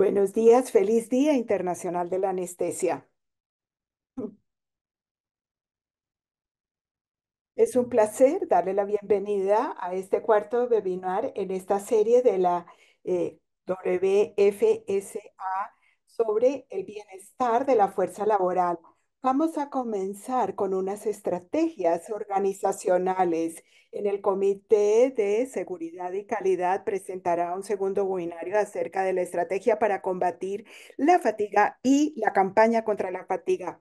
Buenos días, feliz Día Internacional de la Anestesia. Es un placer darle la bienvenida a este cuarto webinar en esta serie de la eh, WFSA sobre el bienestar de la fuerza laboral Vamos a comenzar con unas estrategias organizacionales. En el Comité de Seguridad y Calidad presentará un segundo webinario acerca de la estrategia para combatir la fatiga y la campaña contra la fatiga.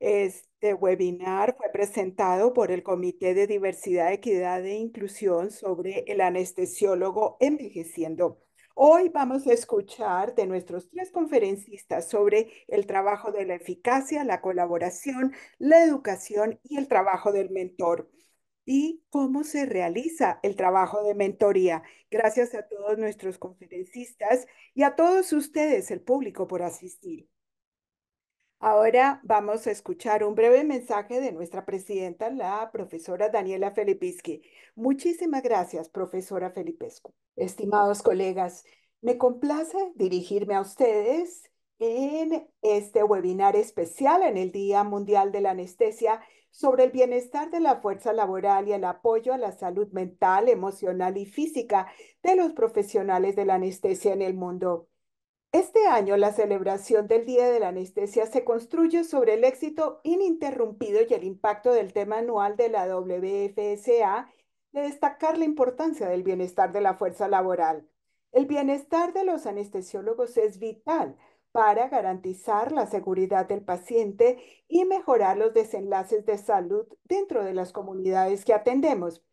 Este webinar fue presentado por el Comité de Diversidad, Equidad e Inclusión sobre el anestesiólogo envejeciendo. Hoy vamos a escuchar de nuestros tres conferencistas sobre el trabajo de la eficacia, la colaboración, la educación y el trabajo del mentor y cómo se realiza el trabajo de mentoría. Gracias a todos nuestros conferencistas y a todos ustedes, el público, por asistir. Ahora vamos a escuchar un breve mensaje de nuestra presidenta, la profesora Daniela Felipiski. Muchísimas gracias, profesora Felipescu. Estimados colegas, me complace dirigirme a ustedes en este webinar especial en el Día Mundial de la Anestesia sobre el bienestar de la fuerza laboral y el apoyo a la salud mental, emocional y física de los profesionales de la anestesia en el mundo. Este año la celebración del Día de la Anestesia se construye sobre el éxito ininterrumpido y el impacto del tema anual de la WFSA de destacar la importancia del bienestar de la fuerza laboral. El bienestar de los anestesiólogos es vital para garantizar la seguridad del paciente y mejorar los desenlaces de salud dentro de las comunidades que atendemos.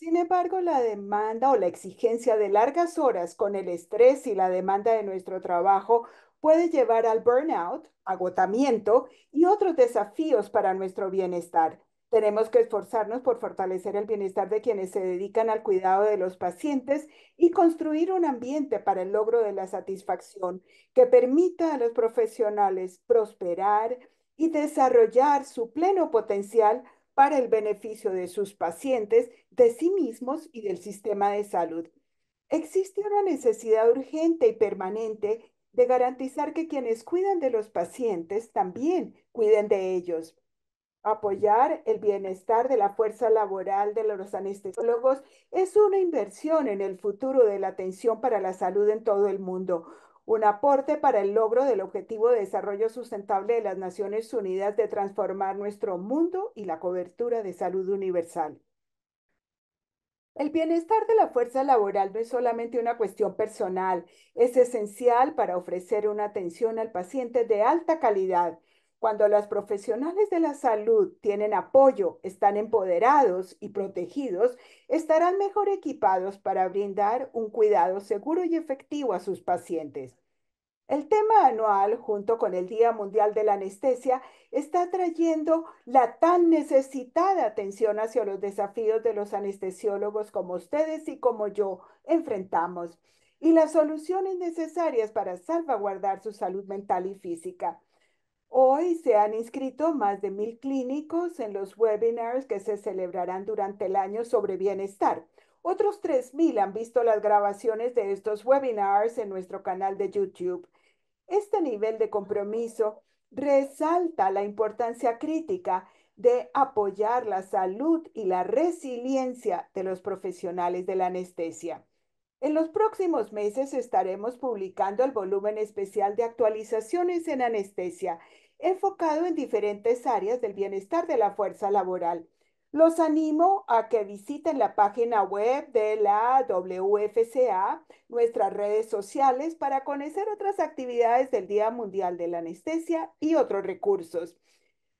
Sin embargo, la demanda o la exigencia de largas horas con el estrés y la demanda de nuestro trabajo puede llevar al burnout, agotamiento y otros desafíos para nuestro bienestar. Tenemos que esforzarnos por fortalecer el bienestar de quienes se dedican al cuidado de los pacientes y construir un ambiente para el logro de la satisfacción que permita a los profesionales prosperar y desarrollar su pleno potencial para el beneficio de sus pacientes, de sí mismos y del sistema de salud. Existe una necesidad urgente y permanente de garantizar que quienes cuidan de los pacientes también cuiden de ellos. Apoyar el bienestar de la fuerza laboral de los anestesiólogos es una inversión en el futuro de la atención para la salud en todo el mundo, un aporte para el logro del Objetivo de Desarrollo Sustentable de las Naciones Unidas de transformar nuestro mundo y la cobertura de salud universal. El bienestar de la fuerza laboral no es solamente una cuestión personal, es esencial para ofrecer una atención al paciente de alta calidad cuando las profesionales de la salud tienen apoyo, están empoderados y protegidos, estarán mejor equipados para brindar un cuidado seguro y efectivo a sus pacientes. El tema anual, junto con el Día Mundial de la Anestesia, está trayendo la tan necesitada atención hacia los desafíos de los anestesiólogos como ustedes y como yo enfrentamos, y las soluciones necesarias para salvaguardar su salud mental y física. Hoy se han inscrito más de mil clínicos en los webinars que se celebrarán durante el año sobre bienestar. Otros 3.000 han visto las grabaciones de estos webinars en nuestro canal de YouTube. Este nivel de compromiso resalta la importancia crítica de apoyar la salud y la resiliencia de los profesionales de la anestesia. En los próximos meses estaremos publicando el volumen especial de actualizaciones en anestesia, enfocado en diferentes áreas del bienestar de la fuerza laboral. Los animo a que visiten la página web de la WFCA, nuestras redes sociales, para conocer otras actividades del Día Mundial de la Anestesia y otros recursos.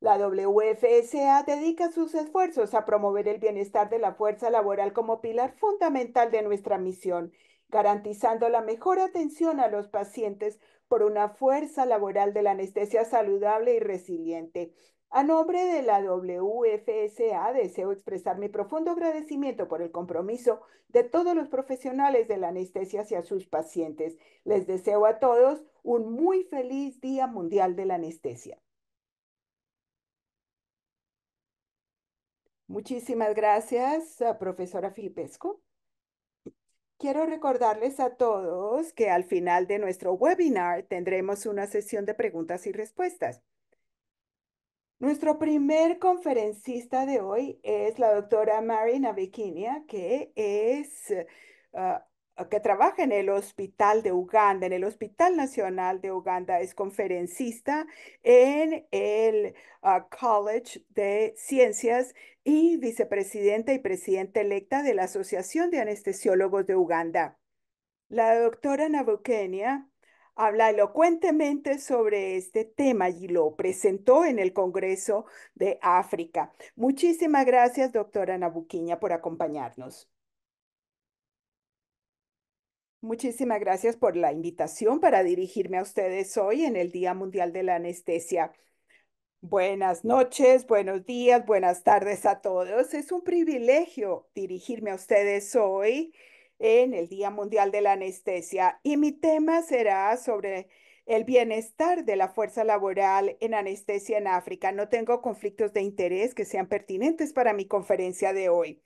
La WFSA dedica sus esfuerzos a promover el bienestar de la fuerza laboral como pilar fundamental de nuestra misión, garantizando la mejor atención a los pacientes por una fuerza laboral de la anestesia saludable y resiliente. A nombre de la WFSA deseo expresar mi profundo agradecimiento por el compromiso de todos los profesionales de la anestesia hacia sus pacientes. Les deseo a todos un muy feliz Día Mundial de la Anestesia. Muchísimas gracias, ah, profesora Filipesco. Quiero recordarles a todos que al final de nuestro webinar tendremos una sesión de preguntas y respuestas. Nuestro primer conferencista de hoy es la doctora Marina Bikinia, que es ah, ah, que trabaja en el Hospital de Uganda, en el Hospital Nacional de Uganda, es conferencista en el College de Ciencias y vicepresidenta y presidenta electa de la Asociación de Anestesiólogos de Uganda. La doctora Nabuquenia habla elocuentemente sobre este tema y lo presentó en el Congreso de África. Muchísimas gracias, doctora Nabuquenia, por acompañarnos. Muchísimas gracias por la invitación para dirigirme a ustedes hoy en el Día Mundial de la Anestesia. Buenas noches, buenos días, buenas tardes a todos. Es un privilegio dirigirme a ustedes hoy en el Día Mundial de la Anestesia y mi tema será sobre el bienestar de la fuerza laboral en anestesia en África. No tengo conflictos de interés que sean pertinentes para mi conferencia de hoy.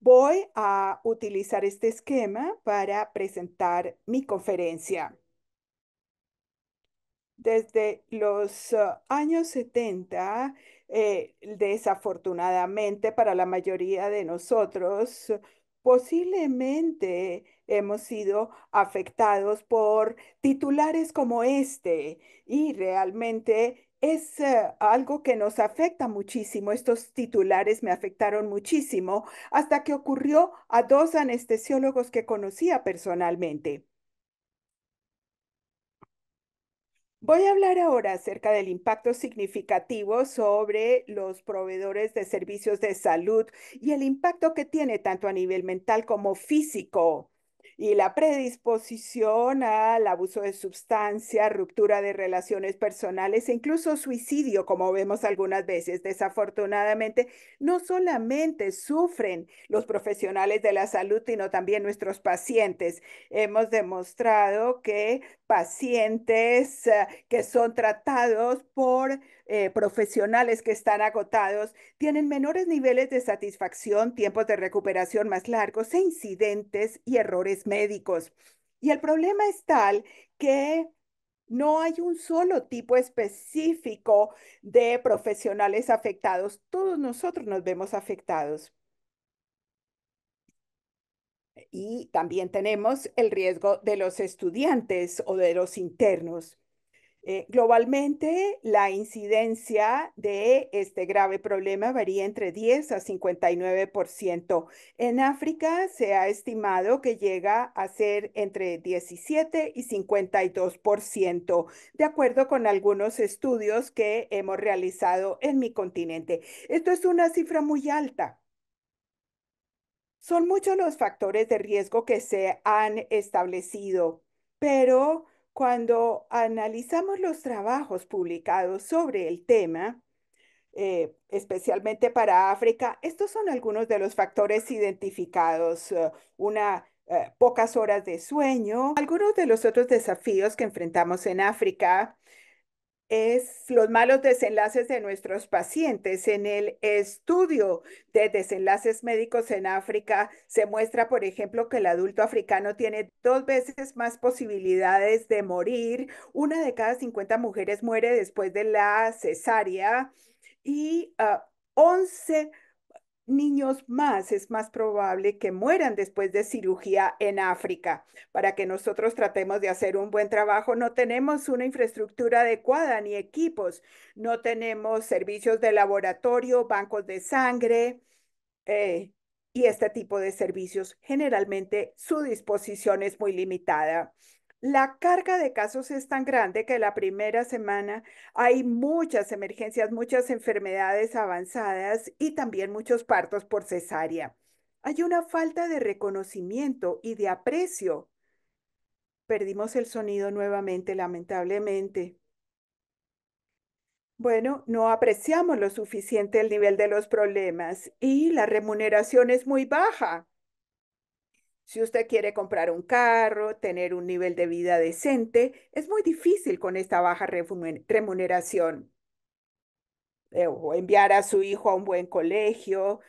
Voy a utilizar este esquema para presentar mi conferencia desde los ah, años 70, eh, desafortunadamente para la mayoría de nosotros, posiblemente hemos sido afectados por titulares como este y realmente es ah, algo que nos afecta muchísimo. Estos titulares me afectaron muchísimo hasta que ocurrió a dos anestesiólogos que conocía personalmente. Voy a hablar ahora acerca del impacto significativo sobre los proveedores de servicios de salud y el impacto que tiene tanto a nivel mental como físico y la predisposición al abuso de sustancia, ruptura de relaciones personales e incluso suicidio, como vemos algunas veces. Desafortunadamente, no solamente sufren los profesionales de la salud, sino también nuestros pacientes. Hemos demostrado que pacientes eh, que son tratados por eh, profesionales que están agotados, tienen menores niveles de satisfacción, tiempos de recuperación más largos e incidentes y errores médicos. Y el problema es tal que no hay un solo tipo específico de profesionales afectados. Todos nosotros nos vemos afectados. Y también tenemos el riesgo de los estudiantes o de los internos. Eh, globalmente, la incidencia de este grave problema varía entre 10 a 59%. En África se ha estimado que llega a ser entre 17 y 52%, de acuerdo con algunos estudios que hemos realizado en mi continente. Esto es una cifra muy alta. Son muchos los factores de riesgo que se han establecido, pero cuando analizamos los trabajos publicados sobre el tema, eh, especialmente para África, estos son algunos de los factores identificados. Eh, una eh, pocas horas de sueño, algunos de los otros desafíos que enfrentamos en África, es los malos desenlaces de nuestros pacientes. En el estudio de desenlaces médicos en África se muestra, por ejemplo, que el adulto africano tiene dos veces más posibilidades de morir. Una de cada 50 mujeres muere después de la cesárea y ah, once 11 niños más es más probable que mueran después de cirugía en África. Para que nosotros tratemos de hacer un buen trabajo, no tenemos una infraestructura adecuada ni equipos, no tenemos servicios de laboratorio, bancos de sangre. Eh, y este tipo de servicios generalmente su disposición es muy limitada. La carga de casos es tan grande que la primera semana hay muchas emergencias, muchas enfermedades avanzadas y también muchos partos por cesárea. Hay una falta de reconocimiento y de aprecio. Perdimos el sonido nuevamente, lamentablemente. Bueno, no apreciamos lo suficiente el nivel de los problemas y la remuneración es muy baja. Si usted quiere comprar un carro, tener un nivel de vida decente, es muy difícil con esta baja remuneración. Eh, o enviar a su hijo a un buen colegio.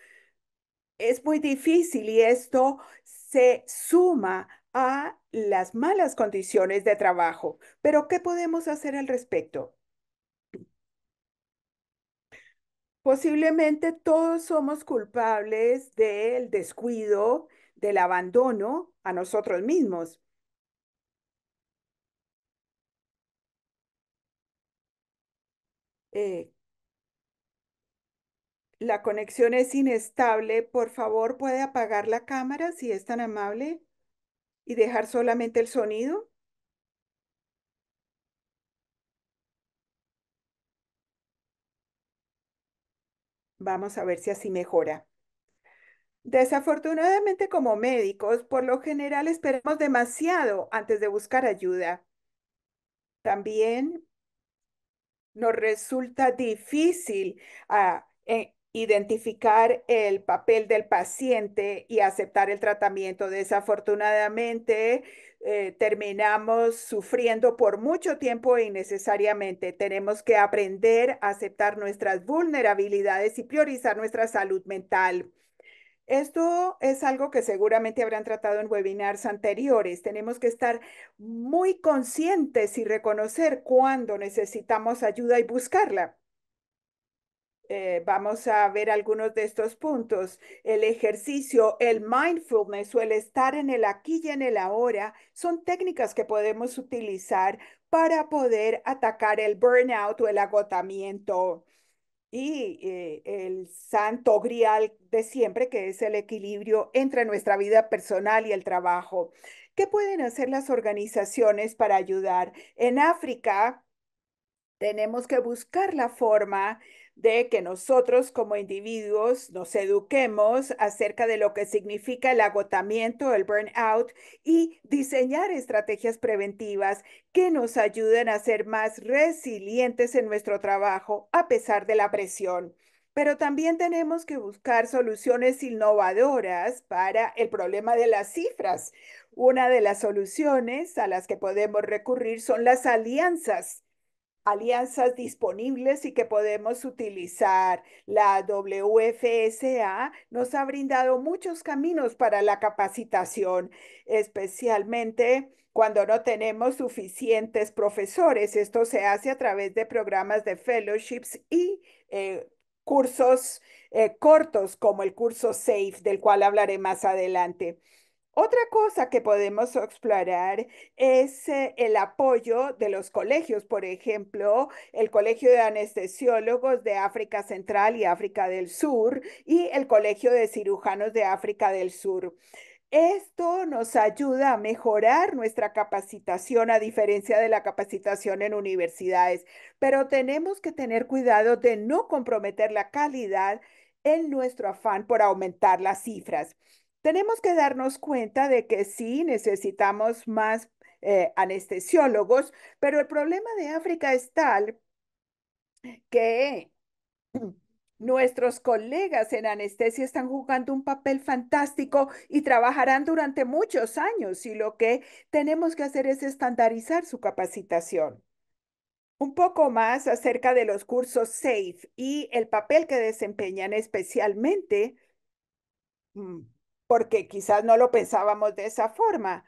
Es muy difícil y esto se suma a las malas condiciones de trabajo. Pero, ¿qué podemos hacer al respecto? Posiblemente todos somos culpables del descuido del abandono a nosotros mismos. Eh, la conexión es inestable. Por favor, ¿puede apagar la cámara si es tan amable y dejar solamente el sonido? Vamos a ver si así mejora. Desafortunadamente, como médicos, por lo general esperamos demasiado antes de buscar ayuda. También nos resulta difícil ah, eh, identificar el papel del paciente y aceptar el tratamiento. Desafortunadamente, eh, terminamos sufriendo por mucho tiempo e innecesariamente. Tenemos que aprender a aceptar nuestras vulnerabilidades y priorizar nuestra salud mental. Esto es algo que seguramente habrán tratado en webinars anteriores. Tenemos que estar muy conscientes y reconocer cuándo necesitamos ayuda y buscarla. Eh, vamos a ver algunos de estos puntos. El ejercicio, el mindfulness o el estar en el aquí y en el ahora son técnicas que podemos utilizar para poder atacar el burnout o el agotamiento y eh, el santo grial de siempre, que es el equilibrio entre nuestra vida personal y el trabajo. ¿Qué pueden hacer las organizaciones para ayudar? En África, tenemos que buscar la forma de que nosotros como individuos nos eduquemos acerca de lo que significa el agotamiento, el burnout y diseñar estrategias preventivas que nos ayuden a ser más resilientes en nuestro trabajo a pesar de la presión. Pero también tenemos que buscar soluciones innovadoras para el problema de las cifras. Una de las soluciones a las que podemos recurrir son las alianzas alianzas disponibles y que podemos utilizar. La WFSA nos ha brindado muchos caminos para la capacitación, especialmente cuando no tenemos suficientes profesores. Esto se hace a través de programas de fellowships y eh, cursos eh, cortos como el curso SAFE, del cual hablaré más adelante. Otra cosa que podemos explorar es eh, el apoyo de los colegios, por ejemplo, el Colegio de Anestesiólogos de África Central y África del Sur y el Colegio de Cirujanos de África del Sur. Esto nos ayuda a mejorar nuestra capacitación a diferencia de la capacitación en universidades, pero tenemos que tener cuidado de no comprometer la calidad en nuestro afán por aumentar las cifras tenemos que darnos cuenta de que sí necesitamos más eh, anestesiólogos, pero el problema de África es tal que nuestros colegas en anestesia están jugando un papel fantástico y trabajarán durante muchos años y lo que tenemos que hacer es estandarizar su capacitación. Un poco más acerca de los cursos SAFE y el papel que desempeñan especialmente mm, porque quizás no lo pensábamos de esa forma.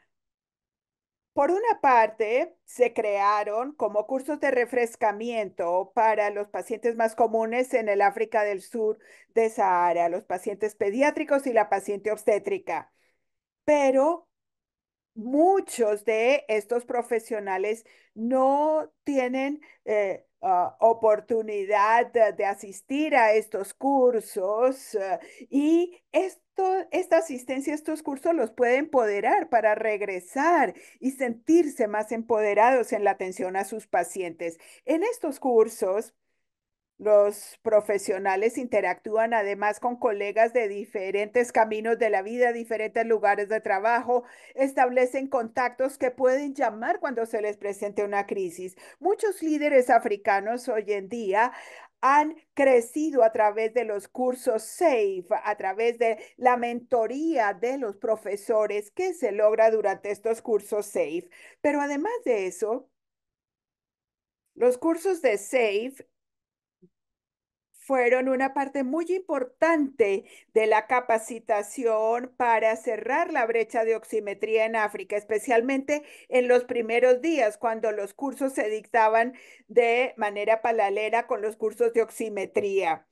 Por una parte, se crearon como cursos de refrescamiento para los pacientes más comunes en el África del Sur de Sahara, los pacientes pediátricos y la paciente obstétrica. Pero muchos de estos profesionales no tienen eh, Ah, oportunidad de, asistir a estos cursos ah, y esto, esta asistencia a estos cursos los puede empoderar para regresar y sentirse más empoderados en la atención a sus pacientes. En estos cursos, los profesionales interactúan además con colegas de diferentes caminos de la vida, diferentes lugares de trabajo, establecen contactos que pueden llamar cuando se les presente una crisis. Muchos líderes africanos hoy en día han crecido a través de los cursos SAFE, a través de la mentoría de los profesores que se logra durante estos cursos SAFE. Pero además de eso, los cursos de SAFE fueron una parte muy importante de la capacitación para cerrar la brecha de oximetría en África, especialmente en los primeros días, cuando los cursos se dictaban de manera paralela con los cursos de oximetría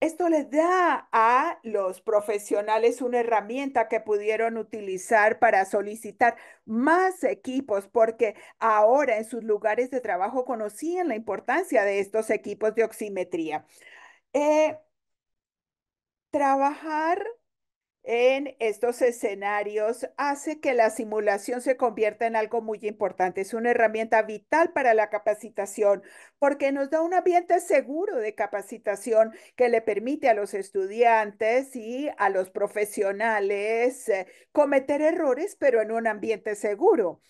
esto les da a los profesionales una herramienta que pudieron utilizar para solicitar más equipos, porque ahora en sus lugares de trabajo conocían la importancia de estos equipos de oximetría. Eh, trabajar en estos escenarios hace que la simulación se convierta en algo muy importante. Es una herramienta vital para la capacitación porque nos da un ambiente seguro de capacitación que le permite a los estudiantes y a los profesionales eh, cometer errores, pero en un ambiente seguro.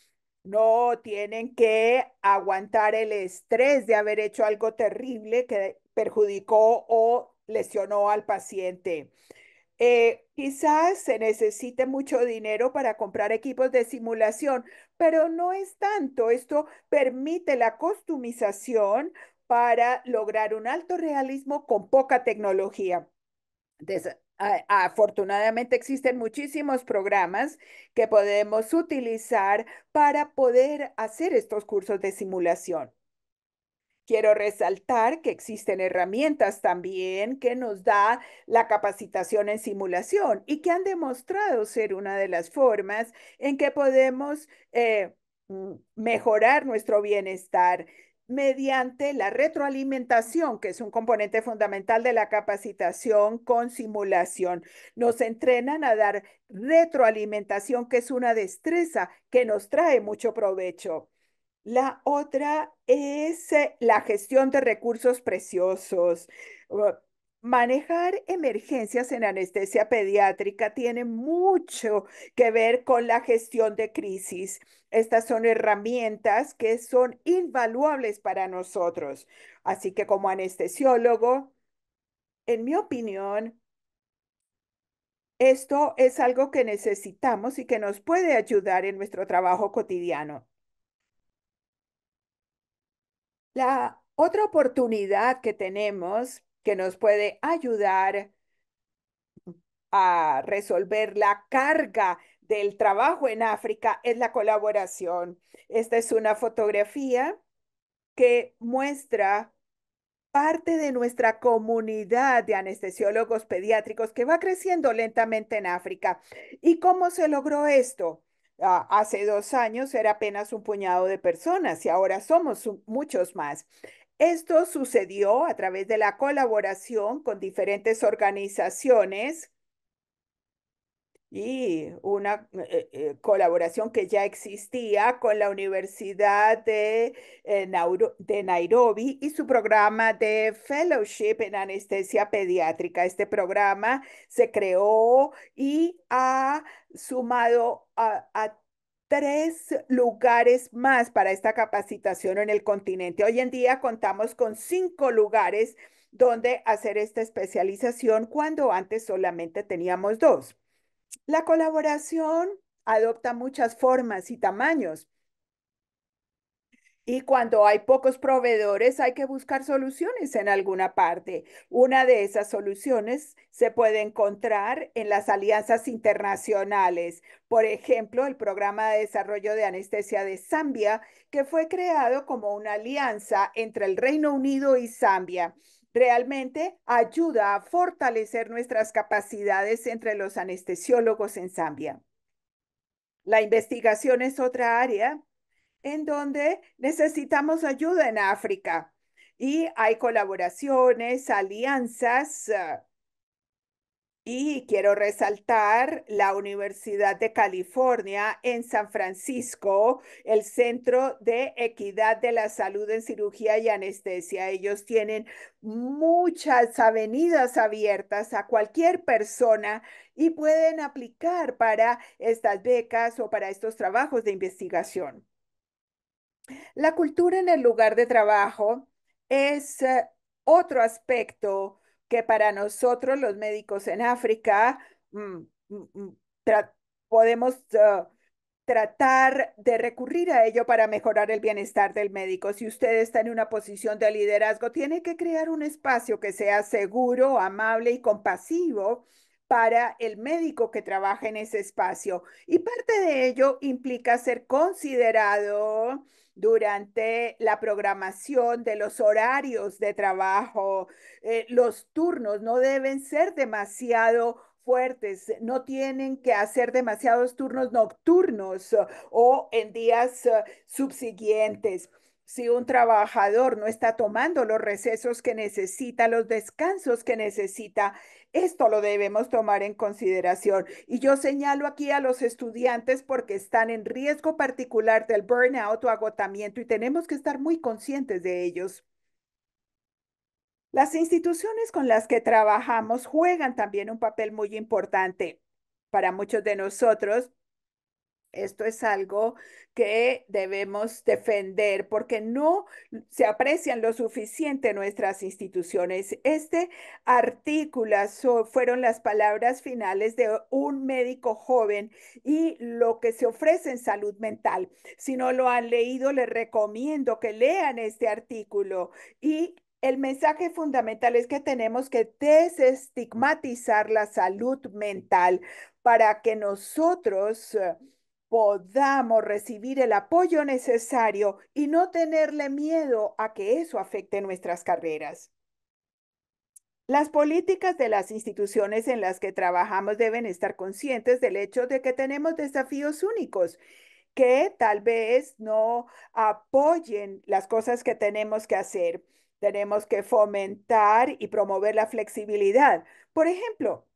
No tienen que aguantar el estrés de haber hecho algo terrible que perjudicó o lesionó al paciente. Eh, quizás se necesite mucho dinero para comprar equipos de simulación, pero no es tanto. Esto permite la costumización para lograr un alto realismo con poca tecnología. afortunadamente existen muchísimos programas que podemos utilizar para poder hacer estos cursos de simulación. Quiero resaltar que existen herramientas también que nos da la capacitación en simulación y que han demostrado ser una de las formas en que podemos eh, mm, mejorar nuestro bienestar mediante la retroalimentación, que es un componente fundamental de la capacitación con simulación. Nos entrenan a dar retroalimentación, que es una destreza que nos trae mucho provecho. La otra es eh, la gestión de recursos preciosos. Uh, manejar emergencias en anestesia pediátrica tiene mucho que ver con la gestión de crisis. Estas son herramientas que son invaluables para nosotros. Así que como anestesiólogo, en mi opinión, esto es algo que necesitamos y que nos puede ayudar en nuestro trabajo cotidiano. La otra oportunidad que tenemos que nos puede ayudar a resolver la carga del trabajo en África es la colaboración. Esta es una fotografía que muestra parte de nuestra comunidad de anestesiólogos pediátricos que va creciendo lentamente en África. ¿Y cómo se logró esto? hace dos años era apenas un puñado de personas y ahora somos muchos más. Esto sucedió a través de la colaboración con diferentes organizaciones y una eh, eh, colaboración que ya existía con la Universidad de, eh, de Nairobi y su programa de fellowship en anestesia pediátrica. Este programa se creó y ha sumado a tres lugares más para esta capacitación en el continente. Hoy en día contamos con cinco lugares donde hacer esta especialización cuando antes solamente teníamos dos. La colaboración adopta muchas formas y tamaños. Y cuando hay pocos proveedores hay que buscar soluciones en alguna parte. Una de esas soluciones se puede encontrar en las alianzas internacionales. Por ejemplo, el programa de desarrollo de anestesia de Zambia, que fue creado como una alianza entre el Reino Unido y Zambia realmente ayuda a fortalecer nuestras capacidades entre los anestesiólogos en Zambia. La investigación es otra área en donde necesitamos ayuda en África y hay colaboraciones, alianzas ah, y quiero resaltar la Universidad de California en San Francisco, el Centro de Equidad de la Salud en Cirugía y Anestesia. Ellos tienen muchas avenidas abiertas a cualquier persona y pueden aplicar para estas becas o para estos trabajos de investigación. La cultura en el lugar de trabajo es eh, otro aspecto que para nosotros los médicos en África mm, mm, mm, podemos ah, tratar de recurrir a ello para mejorar el bienestar del médico. Si usted está en una posición de liderazgo, tiene que crear un espacio que sea seguro, amable y compasivo para el médico que trabaja en ese espacio. Y parte de ello implica ser considerado durante la programación de los horarios de trabajo. Eh, los turnos no deben ser demasiado fuertes, no tienen que hacer demasiados turnos nocturnos o en días eh, subsiguientes. Si un trabajador no está tomando los recesos que necesita, los descansos que necesita, esto lo debemos tomar en consideración. Y yo señalo aquí a los estudiantes porque están en riesgo particular del burnout o agotamiento y tenemos que estar muy conscientes de ellos. Las instituciones con las que trabajamos juegan también un papel muy importante. Para muchos de nosotros, esto es algo que debemos defender porque no se aprecian lo suficiente nuestras instituciones. Este artículo fueron las palabras finales de un médico joven y lo que se ofrece en salud mental. Si no lo han leído, les recomiendo que lean este artículo y el mensaje fundamental es que tenemos que desestigmatizar la salud mental para que nosotros eh, podamos recibir el apoyo necesario y no tenerle miedo a que eso afecte nuestras carreras. Las políticas de las instituciones en las que trabajamos deben estar conscientes del hecho de que tenemos desafíos únicos que tal vez no apoyen las cosas que tenemos que hacer. Tenemos que fomentar y promover la flexibilidad. Por ejemplo,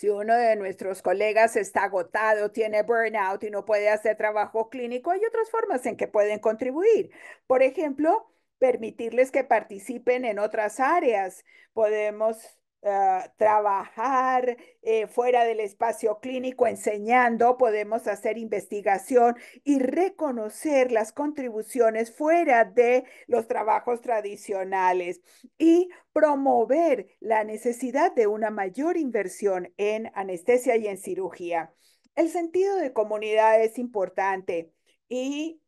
si uno de nuestros colegas está agotado, tiene burnout y no puede hacer trabajo clínico, hay otras formas en que pueden contribuir. Por ejemplo, permitirles que participen en otras áreas. Podemos Ah, trabajar eh, fuera del espacio clínico enseñando, podemos hacer investigación y reconocer las contribuciones fuera de los trabajos tradicionales y promover la necesidad de una mayor inversión en anestesia y en cirugía. El sentido de comunidad es importante y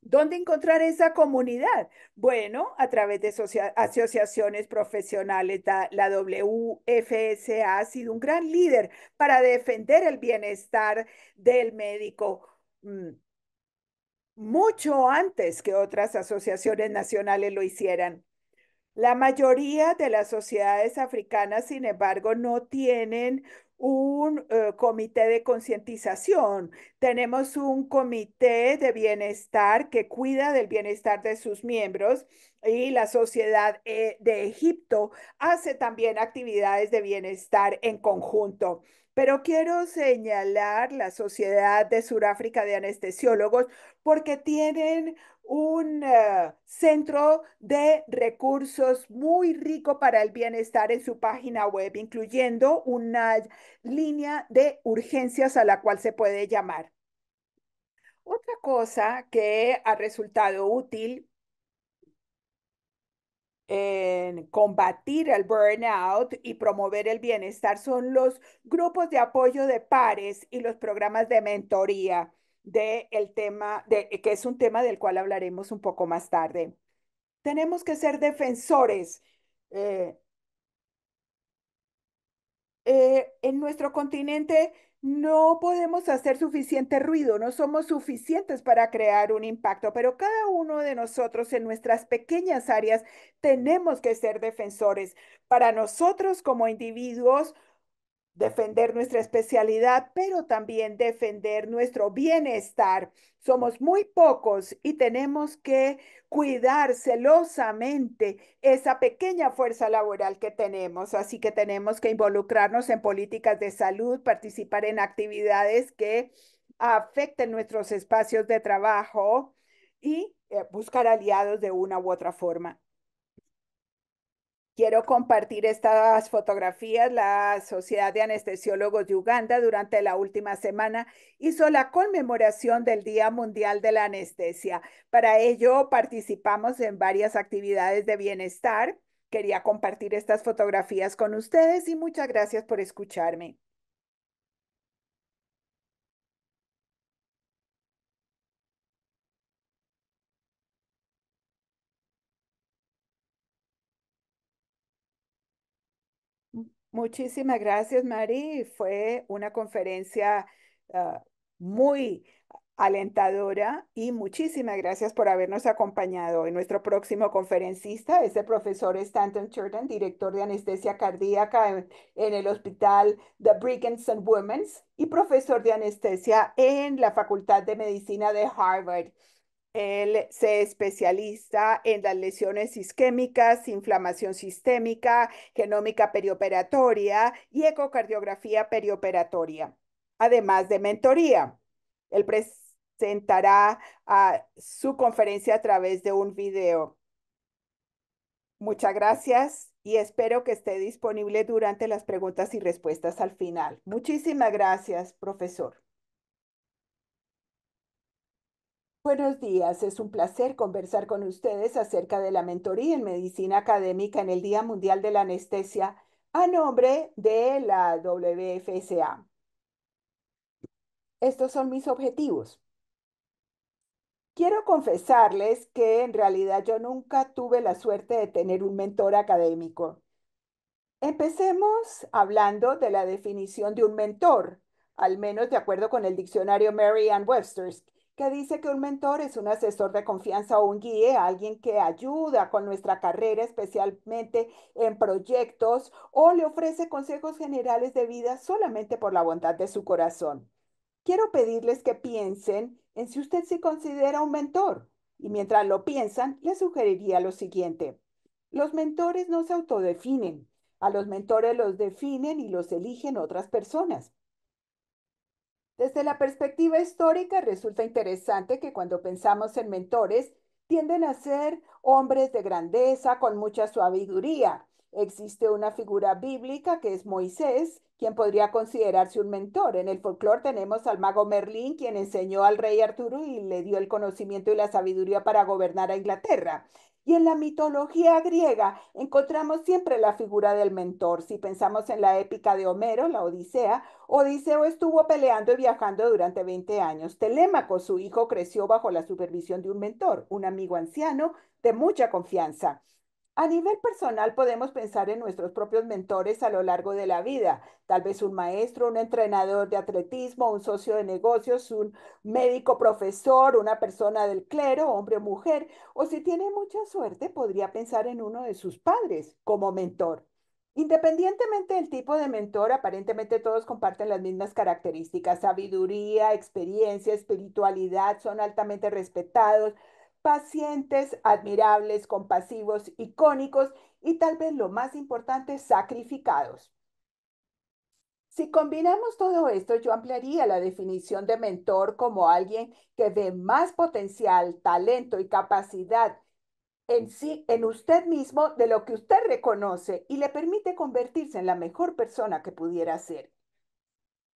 ¿Dónde encontrar esa comunidad? Bueno, a través de asociaciones profesionales, la WFSA ha sido un gran líder para defender el bienestar del médico mm, mucho antes que otras asociaciones nacionales lo hicieran. La mayoría de las sociedades africanas, sin embargo, no tienen un eh, comité de concientización, tenemos un comité de bienestar que cuida del bienestar de sus miembros y la sociedad eh, de Egipto hace también actividades de bienestar en conjunto. Pero quiero señalar la Sociedad de Sudáfrica de Anestesiólogos porque tienen un eh, centro de recursos muy rico para el bienestar en su página web, incluyendo una línea de urgencias a la cual se puede llamar. Otra cosa que ha resultado útil en combatir el burnout y promover el bienestar son los grupos de apoyo de pares y los programas de mentoría del tema, de, eh, que es un tema del cual hablaremos un poco más tarde. Tenemos que ser defensores. Eh, eh, en nuestro continente no podemos hacer suficiente ruido, no somos suficientes para crear un impacto, pero cada uno de nosotros en nuestras pequeñas áreas tenemos que ser defensores. Para nosotros como individuos, defender nuestra especialidad, pero también defender nuestro bienestar. Somos muy pocos y tenemos que cuidar celosamente esa pequeña fuerza laboral que tenemos. Así que tenemos que involucrarnos en políticas de salud, participar en actividades que afecten nuestros espacios de trabajo y eh, buscar aliados de una u otra forma. Quiero compartir estas fotografías. La Sociedad de Anestesiólogos de Uganda durante la última semana hizo la conmemoración del Día Mundial de la Anestesia. Para ello participamos en varias actividades de bienestar. Quería compartir estas fotografías con ustedes y muchas gracias por escucharme. Muchísimas gracias, Mari. Fue una conferencia ah, muy alentadora y muchísimas gracias por habernos acompañado. nuestro próximo conferencista es el profesor Stanton Churton, director de anestesia cardíaca en, el hospital The Brigham and Women's y profesor de anestesia en la Facultad de Medicina de Harvard. Él se especializa en las lesiones isquémicas, inflamación sistémica, genómica perioperatoria y ecocardiografía perioperatoria, además de mentoría. Él presentará su conferencia a través de un video. Muchas gracias y espero que esté disponible durante las preguntas y respuestas al final. Muchísimas gracias, profesor. Buenos días, es un placer conversar con ustedes acerca de la mentoría en medicina académica en el Día Mundial de la Anestesia a nombre de la WFSA. Estos son mis objetivos. Quiero confesarles que en realidad yo nunca tuve la suerte de tener un mentor académico. Empecemos hablando de la definición de un mentor, al menos de acuerdo con el diccionario Ann websters que dice que un mentor es un asesor de confianza o un guía, alguien que ayuda con nuestra carrera, especialmente en proyectos, o le ofrece consejos generales de vida solamente por la bondad de su corazón. Quiero pedirles que piensen en si usted se considera un mentor y mientras lo piensan, les sugeriría lo siguiente. Los mentores no se autodefinen. A los mentores los definen y los eligen otras personas. Desde la perspectiva histórica, resulta interesante que cuando pensamos en mentores, tienden a ser hombres de grandeza con mucha sabiduría. Existe una figura bíblica que es Moisés, quien podría considerarse un mentor. En el folclore tenemos al mago Merlín, quien enseñó al rey Arturo y le dio el conocimiento y la sabiduría para gobernar a Inglaterra. Y en la mitología griega encontramos siempre la figura del mentor. Si pensamos en la épica de Homero, la Odisea, Odiseo estuvo peleando y viajando durante 20 años. Telémaco, su hijo, creció bajo la supervisión de un mentor, un amigo anciano de mucha confianza. A nivel personal podemos pensar en nuestros propios mentores a lo largo de la vida, tal vez un maestro, un entrenador de atletismo, un socio de negocios, un médico profesor, una persona del clero, hombre o mujer, o si tiene mucha suerte podría pensar en uno de sus padres como mentor. Independientemente del tipo de mentor, aparentemente todos comparten las mismas características, sabiduría, experiencia, espiritualidad, son altamente respetados, pacientes, admirables, compasivos, icónicos y tal vez lo más importante, sacrificados. Si combinamos todo esto, yo ampliaría la definición de mentor como alguien que ve más potencial, talento y capacidad en sí, en usted mismo, de lo que usted reconoce y le permite convertirse en la mejor persona que pudiera ser.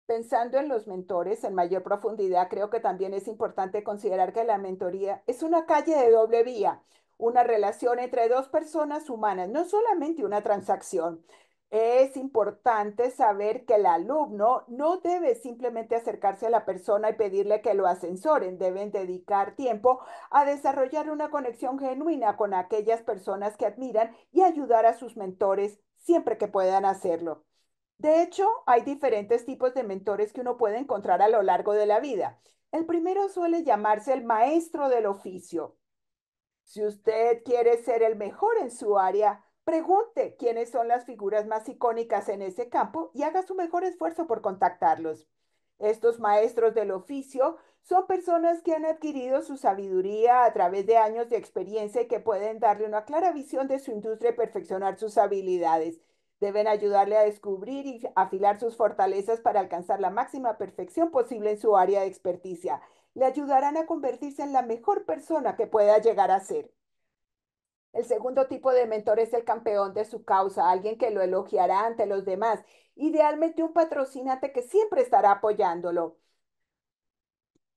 Pensando en los mentores en mayor profundidad, creo que también es importante considerar que la mentoría es una calle de doble vía, una relación entre dos personas humanas, no solamente una transacción. Es importante saber que el alumno no debe simplemente acercarse a la persona y pedirle que lo ascensoren, deben dedicar tiempo a desarrollar una conexión genuina con aquellas personas que admiran y ayudar a sus mentores siempre que puedan hacerlo. De hecho, hay diferentes tipos de mentores que uno puede encontrar a lo largo de la vida. El primero suele llamarse el maestro del oficio. Si usted quiere ser el mejor en su área, pregunte quiénes son las figuras más icónicas en ese campo y haga su mejor esfuerzo por contactarlos. Estos maestros del oficio son personas que han adquirido su sabiduría a través de años de experiencia y que pueden darle una clara visión de su industria y perfeccionar sus habilidades. Deben ayudarle a descubrir y afilar sus fortalezas para alcanzar la máxima perfección posible en su área de experticia. Le ayudarán a convertirse en la mejor persona que pueda llegar a ser. El segundo tipo de mentor es el campeón de su causa, alguien que lo elogiará ante los demás, idealmente un patrocinante que siempre estará apoyándolo.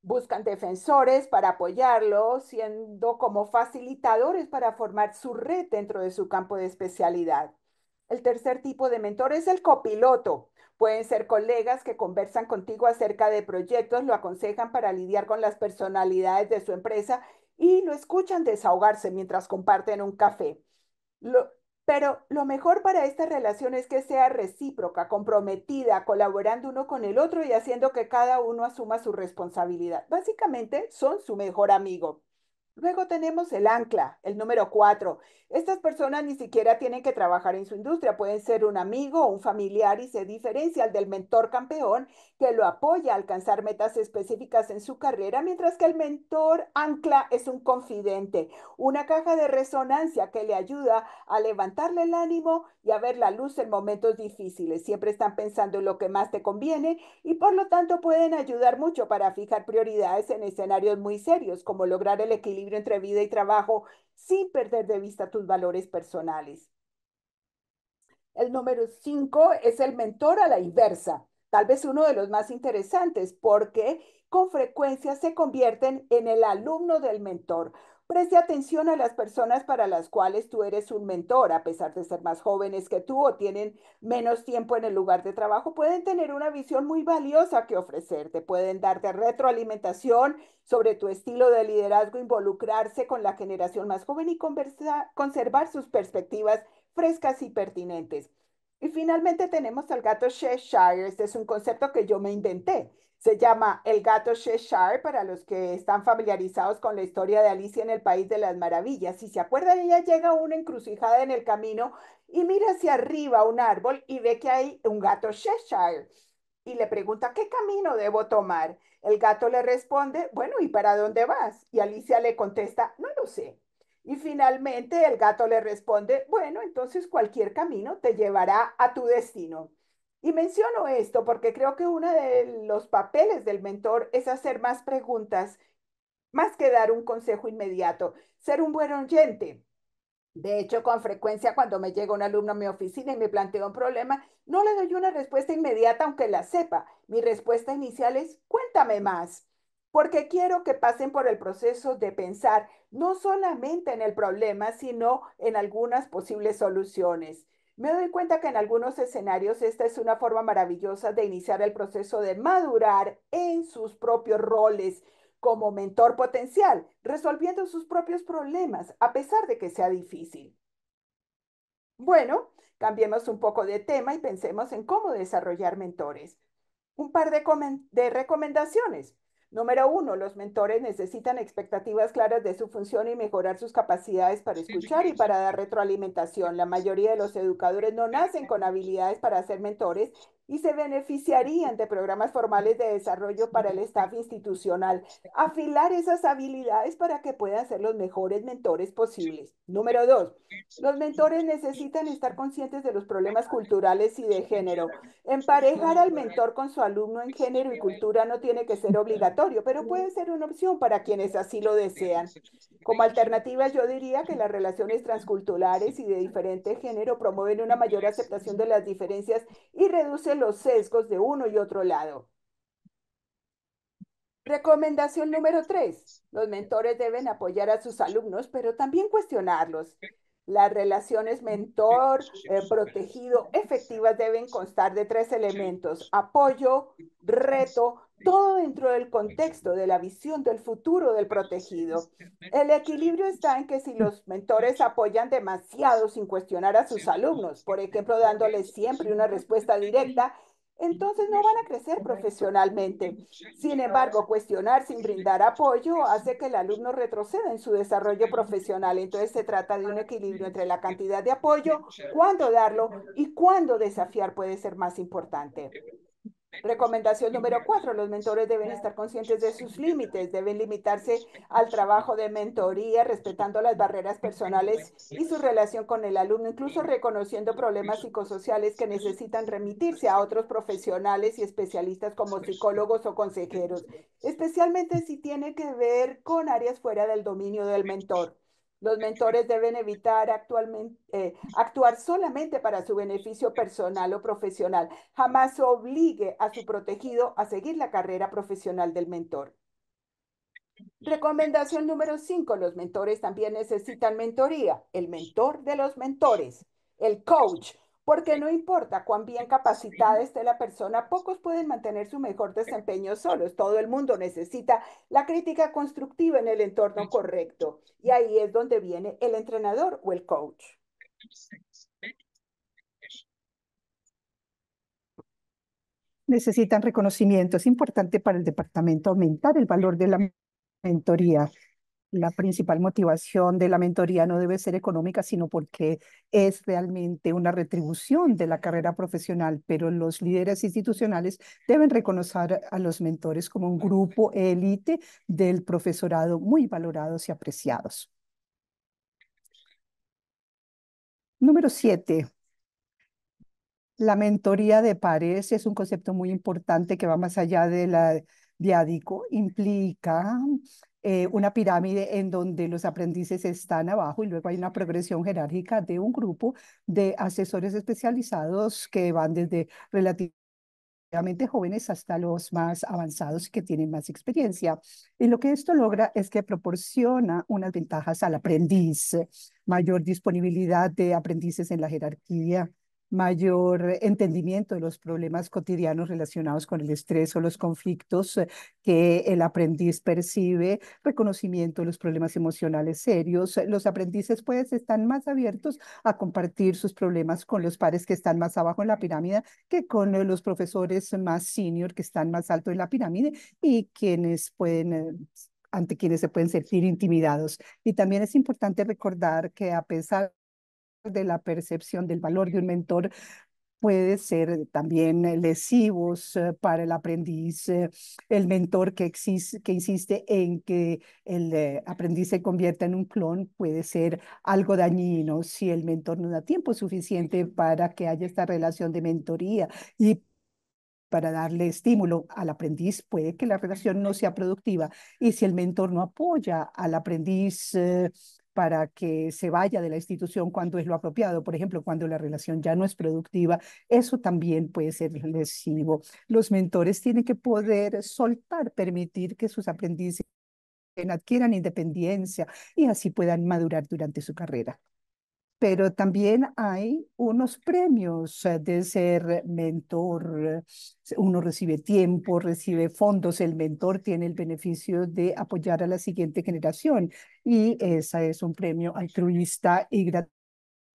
Buscan defensores para apoyarlo, siendo como facilitadores para formar su red dentro de su campo de especialidad. El tercer tipo de mentor es el copiloto. Pueden ser colegas que conversan contigo acerca de proyectos, lo aconsejan para lidiar con las personalidades de su empresa y lo escuchan desahogarse mientras comparten un café. pero lo mejor para esta relación es que sea recíproca, comprometida, colaborando uno con el otro y haciendo que cada uno asuma su responsabilidad. Básicamente son su mejor amigo. Luego tenemos el ancla, el número cuatro. Estas personas ni siquiera tienen que trabajar en su industria, pueden ser un amigo o un familiar y se diferencian del mentor campeón que lo apoya a alcanzar metas específicas en su carrera, mientras que el mentor ancla es un confidente, una caja de resonancia que le ayuda a levantarle el ánimo y a ver la luz en momentos difíciles. Siempre están pensando en lo que más te conviene y por lo tanto pueden ayudar mucho para fijar prioridades en escenarios muy serios, como lograr el equilibrio entre vida y trabajo sin perder de vista tus valores personales. El número cinco es el mentor a la inversa, tal vez uno de los más interesantes porque con frecuencia se convierten en el alumno del mentor. Preste atención a las personas para las cuales tú eres un mentor, a pesar de ser más jóvenes que tú o tienen menos tiempo en el lugar de trabajo, pueden tener una visión muy valiosa que ofrecerte, pueden darte retroalimentación sobre tu estilo de liderazgo, involucrarse con la generación más joven y conservar sus perspectivas frescas y pertinentes. Y finalmente tenemos al gato Cheshire. Este es un concepto que yo me inventé. Se llama El gato Cheshire para los que están familiarizados con la historia de Alicia en el País de las Maravillas. Si se acuerdan, ella llega a una encrucijada en el camino y mira hacia arriba un árbol y ve que hay un gato Cheshire y le pregunta, ¿qué camino debo tomar? El gato le responde, bueno, ¿y para dónde vas? Y Alicia le contesta, no lo sé. Y finalmente el gato le responde, bueno, entonces cualquier camino te llevará a tu destino. Y menciono esto porque creo que uno de los papeles del mentor es hacer más preguntas, más que dar un consejo inmediato, ser un buen oyente. De hecho, con frecuencia cuando me llega un alumno a mi oficina y me plantea un problema, no le doy una respuesta inmediata aunque la sepa. Mi respuesta inicial es, cuéntame más, porque quiero que pasen por el proceso de pensar no solamente en el problema, sino en algunas posibles soluciones. Me doy cuenta que en algunos escenarios esta es una forma maravillosa de iniciar el proceso de madurar en sus propios roles como mentor potencial, resolviendo sus propios problemas, a pesar de que sea difícil. Bueno, cambiemos un poco de tema y pensemos en cómo desarrollar mentores. Un par de, de recomendaciones. Número uno, los mentores necesitan expectativas claras de su función y mejorar sus capacidades para escuchar y para dar retroalimentación. La mayoría de los educadores no nacen con habilidades para ser mentores y se beneficiarían de programas formales de desarrollo para el staff institucional. Afilar esas habilidades para que puedan ser los mejores mentores posibles. Número dos, los mentores necesitan estar conscientes de los problemas culturales y de género. Emparejar al mentor con su alumno en género y cultura no tiene que ser obligatorio, pero puede ser una opción para quienes así lo desean. Como alternativa, yo diría que las relaciones transculturales y de diferente género promueven una mayor aceptación de las diferencias y reducen los sesgos de uno y otro lado. Recomendación número tres. Los mentores deben apoyar a sus alumnos, pero también cuestionarlos. Las relaciones mentor-protegido eh, efectivas deben constar de tres elementos. Apoyo, reto todo dentro del contexto de la visión del futuro del protegido. El equilibrio está en que si los mentores apoyan demasiado sin cuestionar a sus alumnos, por ejemplo, dándoles siempre una respuesta directa, entonces no van a crecer profesionalmente. Sin embargo, cuestionar sin brindar apoyo hace que el alumno retroceda en su desarrollo profesional. Entonces se trata de un equilibrio entre la cantidad de apoyo, cuándo darlo y cuándo desafiar puede ser más importante. Recomendación número cuatro, los mentores deben estar conscientes de sus límites, deben limitarse al trabajo de mentoría, respetando las barreras personales y su relación con el alumno, incluso reconociendo problemas psicosociales que necesitan remitirse a otros profesionales y especialistas como psicólogos o consejeros, especialmente si tiene que ver con áreas fuera del dominio del mentor. Los mentores deben evitar actualmente, eh, actuar solamente para su beneficio personal o profesional. Jamás obligue a su protegido a seguir la carrera profesional del mentor. Recomendación número 5. Los mentores también necesitan mentoría. El mentor de los mentores, el coach, porque no importa cuán bien capacitada esté la persona, pocos pueden mantener su mejor desempeño solos. Todo el mundo necesita la crítica constructiva en el entorno correcto. Y ahí es donde viene el entrenador o el coach. Necesitan reconocimiento. Es importante para el departamento aumentar el valor de la mentoría la principal motivación de la mentoría no debe ser económica, sino porque es realmente una retribución de la carrera profesional, pero los líderes institucionales deben reconocer a los mentores como un grupo élite del profesorado muy valorados y apreciados. Número siete, la mentoría de pares es un concepto muy importante que va más allá de la diádico. Implica eh, una pirámide en donde los aprendices están abajo y luego hay una progresión jerárquica de un grupo de asesores especializados que van desde relativamente jóvenes hasta los más avanzados que tienen más experiencia. Y lo que esto logra es que proporciona unas ventajas al aprendiz, mayor disponibilidad de aprendices en la jerarquía, mayor entendimiento de los problemas cotidianos relacionados con el estrés o los conflictos eh, que el aprendiz percibe, reconocimiento de los problemas emocionales serios. Los aprendices pues están más abiertos a compartir sus problemas con los pares que están más abajo en la pirámide que con eh, los profesores más senior que están más alto en la pirámide y quienes pueden eh, ante quienes se pueden sentir intimidados. Y también es importante recordar que a pesar de la percepción del valor de un mentor puede ser también eh, lesivos eh, para el aprendiz, eh, el mentor que, insiste en que el aprendiz se convierta en un clon puede ser algo dañino si el mentor no da tiempo suficiente para que haya esta relación de mentoría y para darle estímulo al aprendiz, puede que la relación no sea productiva. Y si el mentor no apoya al aprendiz para que se vaya de la institución cuando es lo apropiado, por ejemplo, cuando la relación ya no es productiva, eso también puede ser lesivo. Los mentores tienen que poder soltar, permitir que sus aprendices adquieran independencia y así puedan madurar durante su carrera pero también hay unos premios eh, de ser mentor. Uno recibe tiempo, recibe fondos, el mentor tiene el beneficio de apoyar a la siguiente generación y ese es un premio altruista y gratuito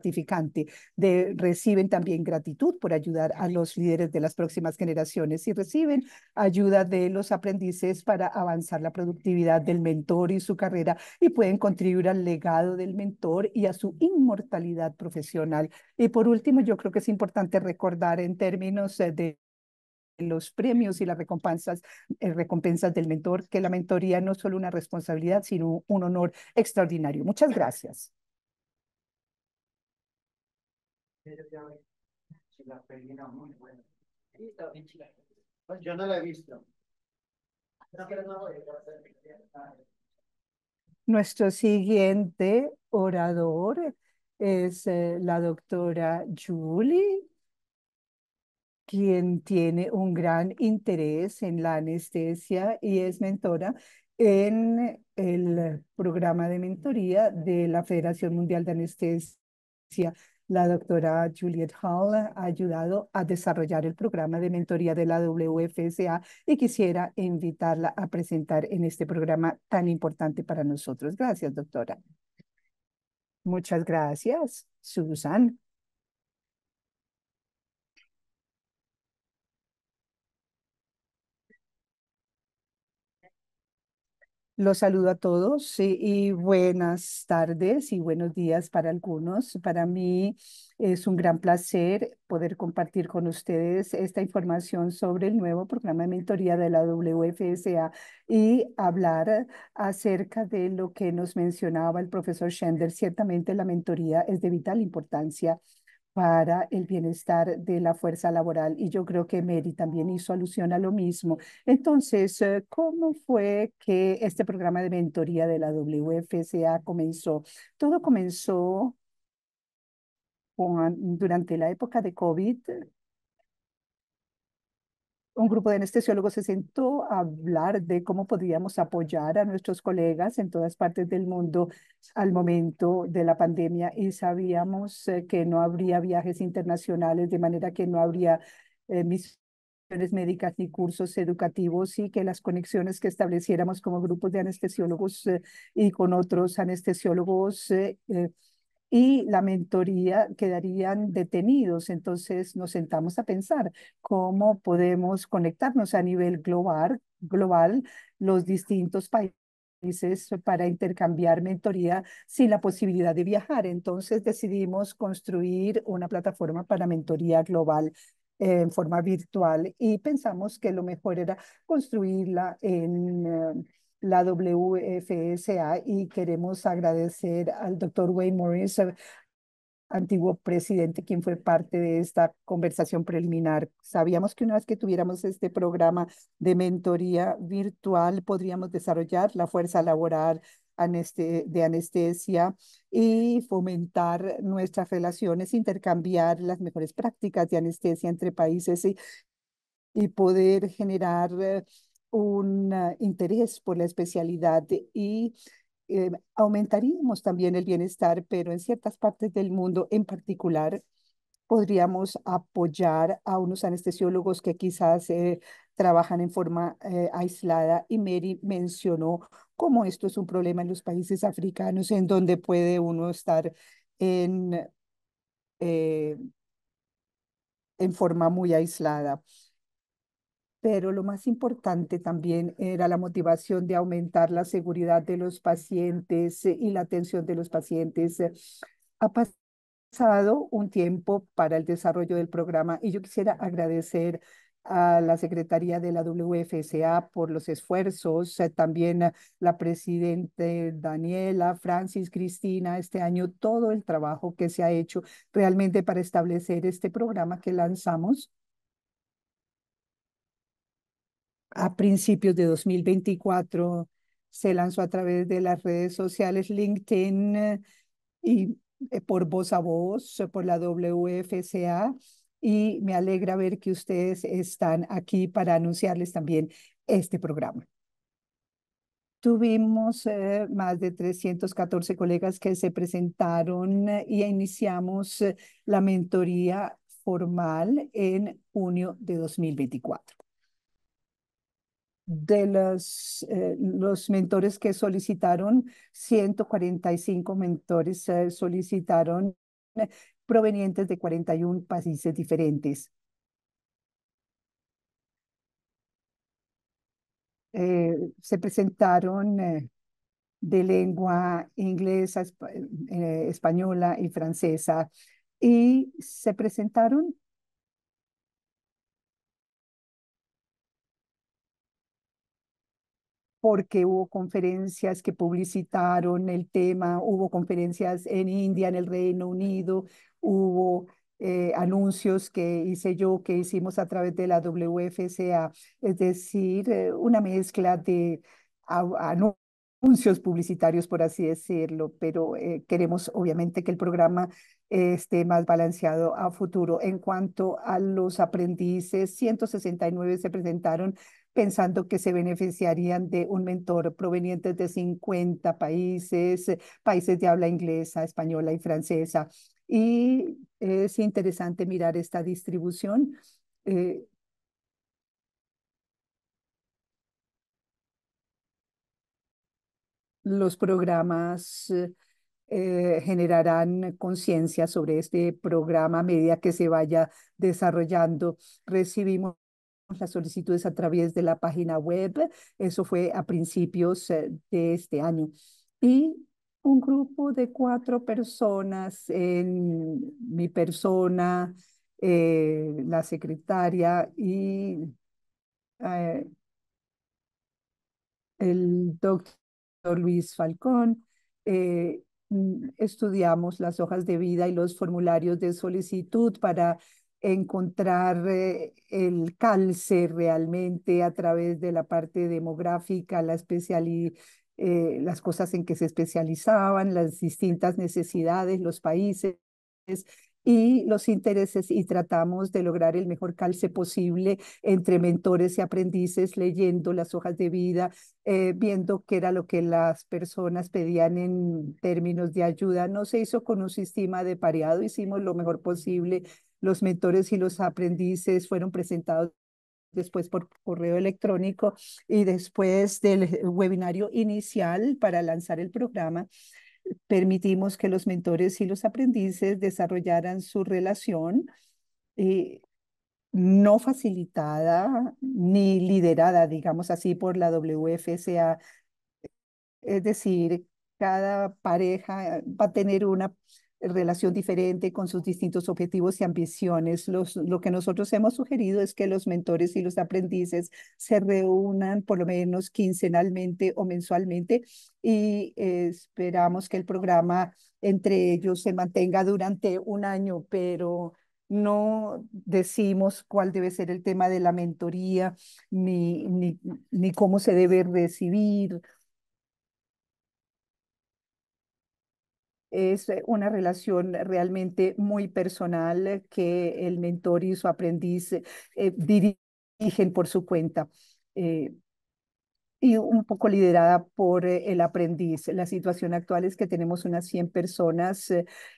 gratificante. reciben también gratitud por ayudar a los líderes de las próximas generaciones y reciben ayuda de los aprendices para avanzar la productividad del mentor y su carrera y pueden contribuir al legado del mentor y a su inmortalidad profesional. Y por último, yo creo que es importante recordar en términos eh, de los premios y las recompensas, eh, recompensas del mentor, que la mentoría no es solo una responsabilidad, sino un honor extraordinario. Muchas gracias. Pues yo no la he visto. Ah, Nuestro siguiente orador es eh, la doctora Julie, quien tiene un gran interés en la anestesia y es mentora en el programa de mentoría de la Federación Mundial de Anestesia la doctora Juliet Hall ha ayudado a desarrollar el programa de mentoría de la WFSA y quisiera invitarla a presentar en este programa tan importante para nosotros. Gracias, doctora. Muchas gracias, Susan. Los saludo a todos y buenas tardes y buenos días para algunos. Para mí es un gran placer poder compartir con ustedes esta información sobre el nuevo programa de mentoría de la WFSA y hablar acerca de lo que nos mencionaba el profesor Schender. Ciertamente la mentoría es de vital importancia para el bienestar de la fuerza laboral. Y yo creo que Mary también hizo alusión a lo mismo. Entonces, eh, ¿cómo fue que este programa de mentoría de la WFSA comenzó? Todo comenzó durante la época de COVID un grupo de anestesiólogos se sentó a hablar de cómo podríamos apoyar a nuestros colegas en todas partes del mundo al momento de la pandemia y sabíamos eh, que no habría viajes internacionales, de manera que no habría eh, misiones médicas ni cursos educativos y que las conexiones que estableciéramos como grupos de anestesiólogos eh, y con otros anestesiólogos y la mentoría quedarían detenidos. Entonces nos sentamos a pensar cómo podemos conectarnos a nivel global, global los distintos países para intercambiar mentoría sin la posibilidad de viajar. Entonces decidimos construir una plataforma para mentoría global en forma virtual y pensamos que lo mejor era construirla en... Eh, la WFSA y queremos agradecer al doctor Wayne Morris, eh, antiguo presidente, quien fue parte de esta conversación preliminar. Sabíamos que una vez que tuviéramos este programa de mentoría virtual, podríamos desarrollar la fuerza laboral de anestesia y fomentar nuestras relaciones, intercambiar las mejores prácticas de anestesia entre países y, y poder generar eh, un ah, interés por la especialidad y eh, aumentaríamos también el bienestar, pero en ciertas partes del mundo en particular podríamos apoyar a unos anestesiólogos que quizás eh, trabajan en forma eh, aislada y Mary mencionó cómo esto es un problema en los países africanos en donde puede uno estar en, en forma muy aislada pero lo más importante también era la motivación de aumentar la seguridad de los pacientes eh, y la atención de los pacientes. Eh, ha pasado un tiempo para el desarrollo del programa y yo quisiera agradecer a la Secretaría de la WFSA por los esfuerzos, eh, también a la Presidenta Daniela, Francis, Cristina, este año todo el trabajo que se ha hecho realmente para establecer este programa que lanzamos a principios de 2024 se lanzó a través de las redes sociales LinkedIn eh, y eh, por voz a voz, eh, por la WFCA. Y me alegra ver que ustedes están aquí para anunciarles también este programa. Tuvimos más de 314 colegas que se presentaron y iniciamos la mentoría formal en junio de 2024 de eh, los, mentores que solicitaron, 145 mentores eh, solicitaron eh, provenientes de 41 países diferentes. se presentaron de lengua inglesa, española y francesa y se presentaron porque hubo conferencias que publicitaron el tema, hubo conferencias en India, en el Reino Unido, hubo eh, anuncios que hice yo, que hicimos a través de la Wfca, es decir, eh, una mezcla de anuncios publicitarios, por así decirlo, pero eh, queremos obviamente que el programa esté más balanceado a futuro. En cuanto a los aprendices, 169 se presentaron pensando que se beneficiarían de un mentor proveniente de 50 países, eh, países de habla inglesa, española y francesa. Y es interesante mirar esta distribución. Eh, los programas eh, generarán conciencia sobre este programa a medida que se vaya desarrollando. Recibimos las solicitudes a través de la página web. Eso fue a principios eh, de este año. Y un grupo de cuatro personas en mi persona, eh, la secretaria y eh, el doctor Luis Falcón. Mm, estudiamos las hojas de vida y los formularios de solicitud para encontrar eh, el calce realmente a través de la parte demográfica, la especialidad eh, las cosas en que se especializaban, las distintas necesidades, los países y los intereses y tratamos de lograr el mejor calce posible entre mentores y aprendices, leyendo las hojas de vida, eh, viendo qué era lo que las personas pedían en términos de ayuda. No se hizo con un sistema de pareado, hicimos lo mejor posible los mentores y los aprendices fueron presentados después por correo electrónico y después del eh, webinario inicial para lanzar el programa, permitimos que los mentores y los aprendices desarrollaran su relación eh, no facilitada ni liderada, digamos así, por la WFSA. Es decir, cada pareja va a tener una relación diferente con sus distintos objetivos y ambiciones. Los, lo que nosotros hemos sugerido es que los mentores y los aprendices se reúnan por lo menos quincenalmente o mensualmente y esperamos que el programa entre ellos se mantenga durante un año, pero no decimos cuál debe ser el tema de la mentoría ni, ni cómo se debe recibir Es eh, una relación realmente muy personal que el mentor y su aprendiz eh, eh, dirigen por su cuenta. y un poco liderada por el aprendiz. La situación actual es que tenemos unas 100 personas,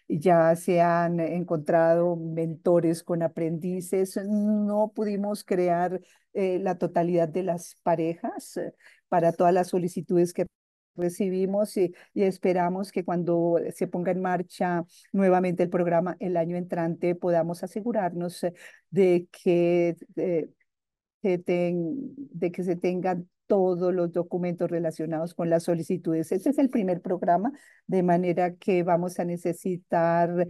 ya se han encontrado mentores con aprendices, no pudimos crear la totalidad de las parejas para todas las solicitudes que recibimos y, esperamos que cuando se ponga en marcha nuevamente el programa el año entrante podamos asegurarnos eh, de que, de que se tengan todos los documentos relacionados con las solicitudes. Este es el primer programa, de manera que vamos a necesitar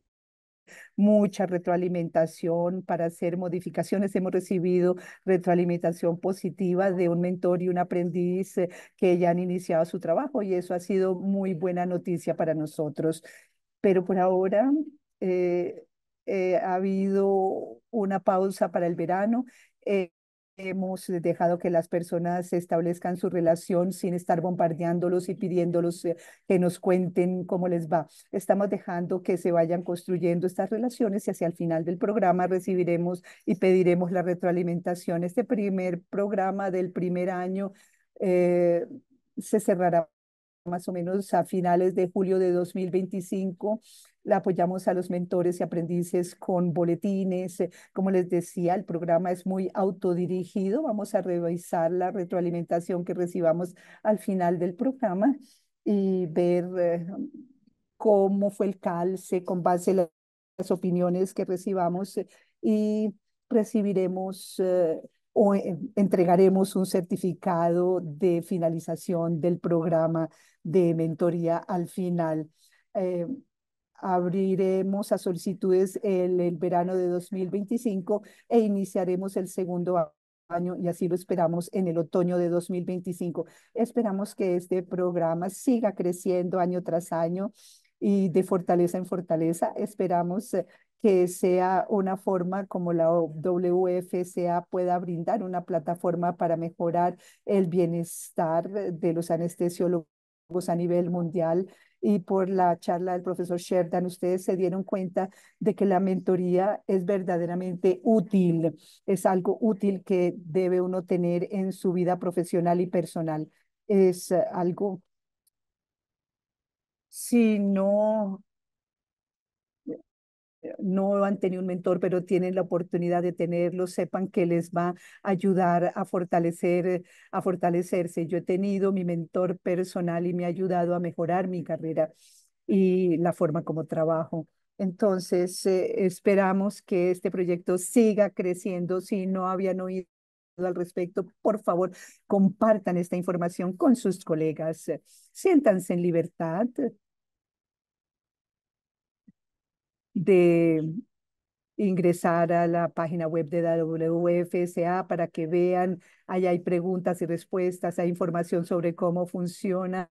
mucha retroalimentación para hacer modificaciones. Hemos recibido retroalimentación positiva de un mentor y un aprendiz eh, que ya han iniciado su trabajo y eso ha sido muy buena noticia para nosotros. Pero por ahora... Eh, eh, ha habido una pausa para el verano hemos dejado que las personas establezcan su relación sin estar bombardeándolos y pidiéndolos eh, que nos cuenten cómo les va. Estamos dejando que se vayan construyendo estas relaciones y hacia el final del programa recibiremos y pediremos la retroalimentación. Este primer programa del primer año eh, se cerrará más o menos a finales de julio de 2025 la apoyamos a los mentores y aprendices con boletines. Eh, como les decía, el programa es muy autodirigido. Vamos a revisar la retroalimentación que recibamos al final del programa y ver eh, cómo fue el calce con base en las opiniones que recibamos eh, y recibiremos o e, entregaremos un certificado de finalización del programa de mentoría al final abriremos a solicitudes el, verano de 2025 e iniciaremos el segundo año y así lo esperamos en el otoño de 2025. Esperamos que este programa siga creciendo año tras año y de fortaleza en fortaleza. Esperamos eh, que sea una forma como la WFCA pueda brindar una plataforma para mejorar el bienestar de los anestesiólogos a nivel mundial y por la charla del profesor Sheridan, ustedes se dieron cuenta de que la mentoría es verdaderamente útil, es algo útil que debe uno tener en su vida profesional y personal. Es algo, si no no han tenido un mentor, pero tienen la oportunidad de tenerlo, sepan que les va a ayudar a fortalecer, a fortalecerse. Yo he tenido mi mentor personal y me ha ayudado a mejorar mi carrera y la forma como trabajo. Entonces, eh, esperamos que este proyecto siga creciendo. Si no habían oído al respecto, por favor, compartan esta información con sus colegas. Siéntanse en libertad de ingresar a la página web de la WFSA para que vean, allá hay preguntas y respuestas, hay información sobre cómo funciona.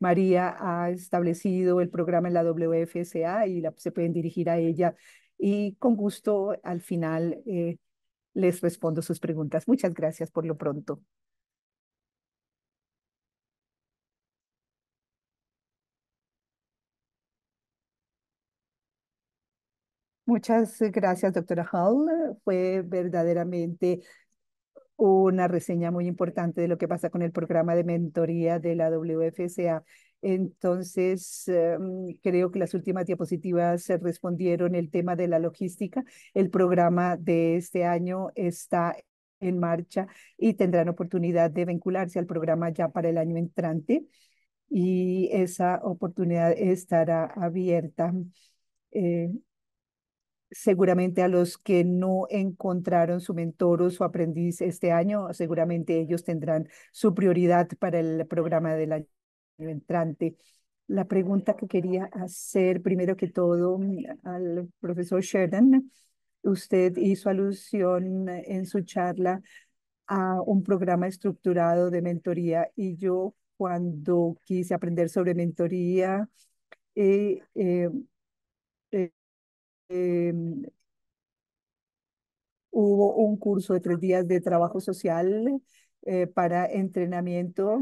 María ha establecido el programa en la WFSA y se pueden dirigir a ella y con gusto al final eh, les respondo sus preguntas. Muchas gracias por lo pronto. Muchas gracias, doctora Hall. Fue verdaderamente una reseña muy importante de lo que pasa con el programa de mentoría de la Wfca. Entonces, em, creo que las últimas diapositivas respondieron el tema de la logística. El programa de este año está en marcha y tendrán oportunidad de vincularse al programa ya para el año entrante y esa oportunidad estará abierta. Eh, seguramente a los que no encontraron su mentor o su aprendiz este año, seguramente ellos tendrán su prioridad para el programa del año entrante. La pregunta que quería hacer primero que todo mm, al profesor Sheridan, usted hizo alusión en su charla a un programa estructurado de mentoría y yo cuando quise aprender sobre mentoría, eh, eh Em, hubo un curso de tres días de trabajo social eh, para entrenamiento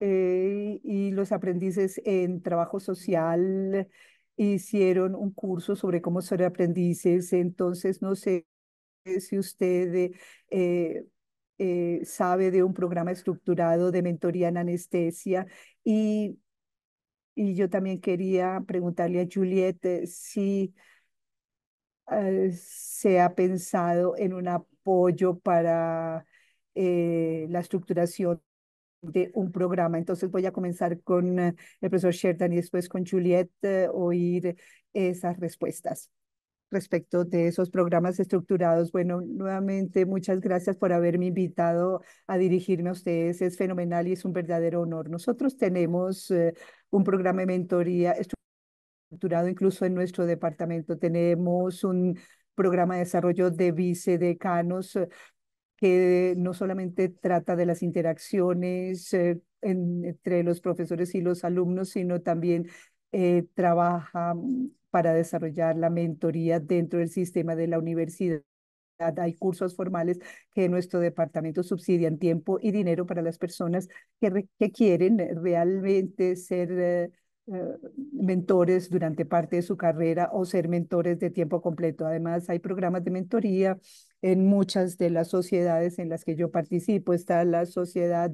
eh, y los aprendices en trabajo social hicieron un curso sobre cómo ser aprendices. Entonces, no sé si usted eh, sabe de un programa estructurado de mentoría en anestesia y y yo también quería preguntarle a Juliette eh, si eh, se ha pensado en un apoyo para eh, la estructuración de un programa. Entonces voy a comenzar con el profesor Sheridan y después con Juliette oír esas respuestas respecto de esos programas estructurados. Bueno, nuevamente muchas gracias por haberme invitado a dirigirme a ustedes. Es fenomenal y es un verdadero honor. Nosotros tenemos eh, un programa de mentoría estructurado incluso en nuestro departamento. Tenemos un programa de desarrollo de vicedecanos decanos eh, que no solamente trata de las interacciones eh, entre los profesores y los alumnos, sino también trabaja para desarrollar la mentoría dentro del sistema de la universidad. Hay cursos formales que nuestro departamento subsidian tiempo y dinero para las personas que, quieren eh, realmente ser eh, eh, mentores durante parte de su carrera o ser mentores de tiempo completo. Además, hay programas de mentoría en muchas de las sociedades en las que yo participo. Está la sociedad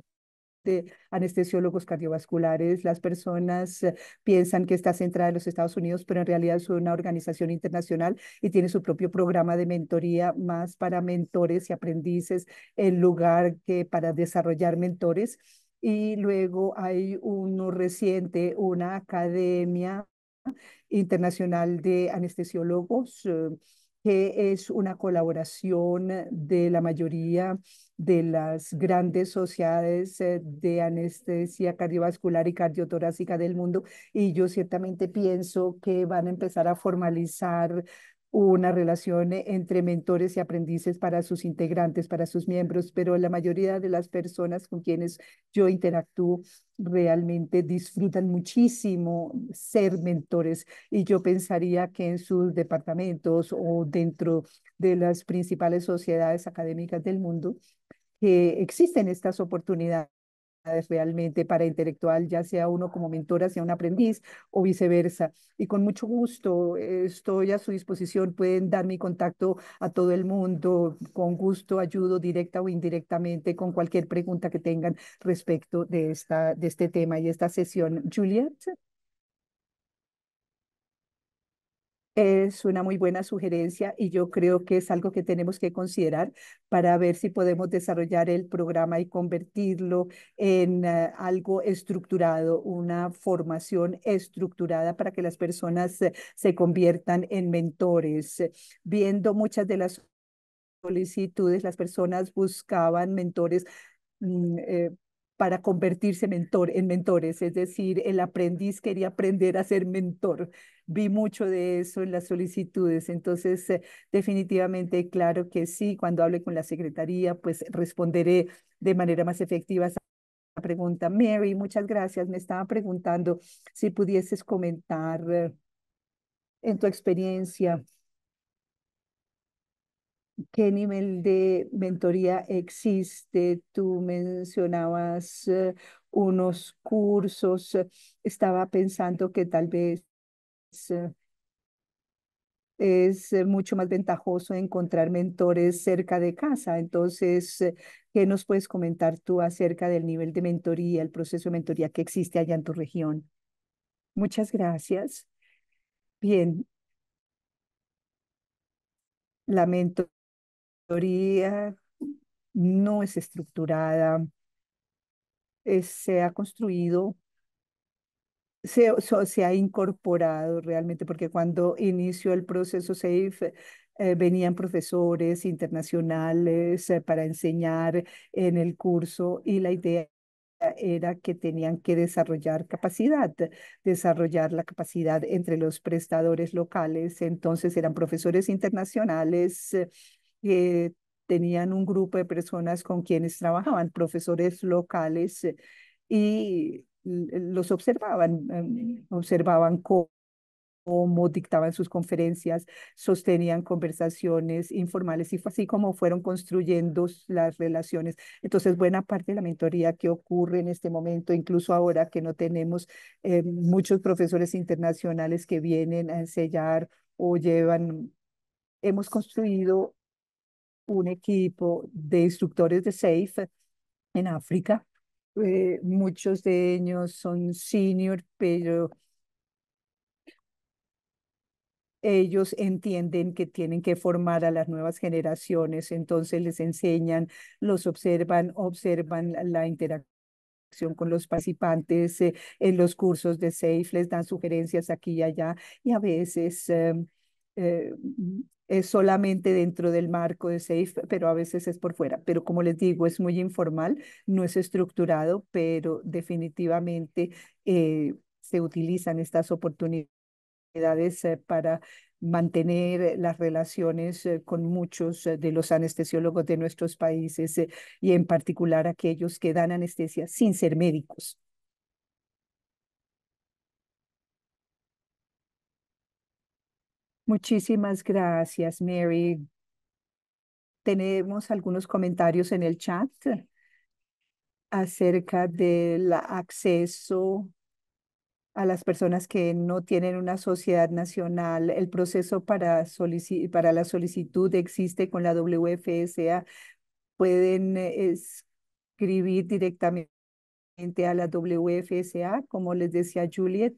anestesiólogos cardiovasculares. Las personas eh, piensan que está centrada en los Estados Unidos, pero en realidad es una organización internacional y tiene su propio programa de mentoría más para mentores y aprendices en lugar que para desarrollar mentores. Y luego hay uno reciente, una academia internacional de anestesiólogos, eh, que es una colaboración de la mayoría de las grandes sociedades eh, de anestesia cardiovascular y cardiotorácica del mundo y yo ciertamente pienso que van a empezar a formalizar una relación eh, entre mentores y aprendices para sus integrantes, para sus miembros, pero la mayoría de las personas con quienes yo interactúo realmente disfrutan muchísimo ser mentores y yo pensaría que en sus departamentos o dentro de las principales sociedades académicas del mundo que existen estas oportunidades realmente para intelectual, ya sea uno como mentora, sea un aprendiz o viceversa. Y con mucho gusto estoy a su disposición, pueden dar mi contacto a todo el mundo, con gusto ayudo directa o indirectamente con cualquier pregunta que tengan respecto de, esta, de este tema y esta sesión. Juliet. es una muy buena sugerencia y yo creo que es algo que tenemos que considerar para ver si podemos desarrollar el programa y convertirlo en eh, algo estructurado, una formación estructurada para que las personas eh, se conviertan en mentores. Viendo muchas de las solicitudes, las personas buscaban mentores mm, eh, para convertirse mentor, en mentores, es decir, el aprendiz quería aprender a ser mentor. Vi mucho de eso en las solicitudes, entonces eh, definitivamente, claro que sí, cuando hable con la Secretaría, pues responderé de manera más efectiva esa pregunta. Mary, muchas gracias. Me estaba preguntando si pudieses comentar eh, en tu experiencia qué nivel de mentoría existe. Tú mencionabas eh, unos cursos. Eh, estaba pensando que tal vez eh, es mucho más ventajoso encontrar mentores cerca de casa. Entonces, ¿qué nos puedes comentar tú acerca del nivel de mentoría, el proceso de mentoría que existe allá en tu región? Muchas gracias. Bien. Lamento teoría no es estructurada, eh, se ha construido, se, ha incorporado realmente, porque cuando inició el proceso SAFE, eh, venían profesores internacionales eh, para enseñar en el curso y la idea era que tenían que desarrollar capacidad, desarrollar la capacidad entre los prestadores locales. Entonces eran profesores internacionales que tenían un grupo de personas con quienes trabajaban, profesores locales, eh, y eh, los observaban, em, observaban cómo dictaban sus conferencias, sostenían conversaciones informales y fue así como fueron construyendo las relaciones. Entonces, buena parte de la mentoría que ocurre en este momento, incluso ahora que no tenemos eh, muchos profesores internacionales que vienen a enseñar o llevan, hemos construido un equipo de instructores de SAFE en África. Eh, muchos de ellos son senior, pero ellos entienden que tienen que formar a las nuevas generaciones, entonces les enseñan, los observan, observan la, interacción con los participantes eh, en los cursos de SAFE, les dan sugerencias aquí y allá y a veces em, eh, es solamente dentro del marco de SAFE, pero a veces es por fuera. Pero como les digo, es muy informal, no es estructurado, pero definitivamente eh, se utilizan estas oportunidades eh, para mantener las relaciones con muchos de los anestesiólogos de nuestros países y en particular aquellos que dan anestesia sin ser médicos. Muchísimas gracias, Mary. Tenemos algunos comentarios en el chat acerca del acceso a las personas que no tienen una sociedad nacional. El proceso para, para la solicitud existe con la WFSA. Pueden eh, escribir directamente a la WFSA, como les decía Juliet.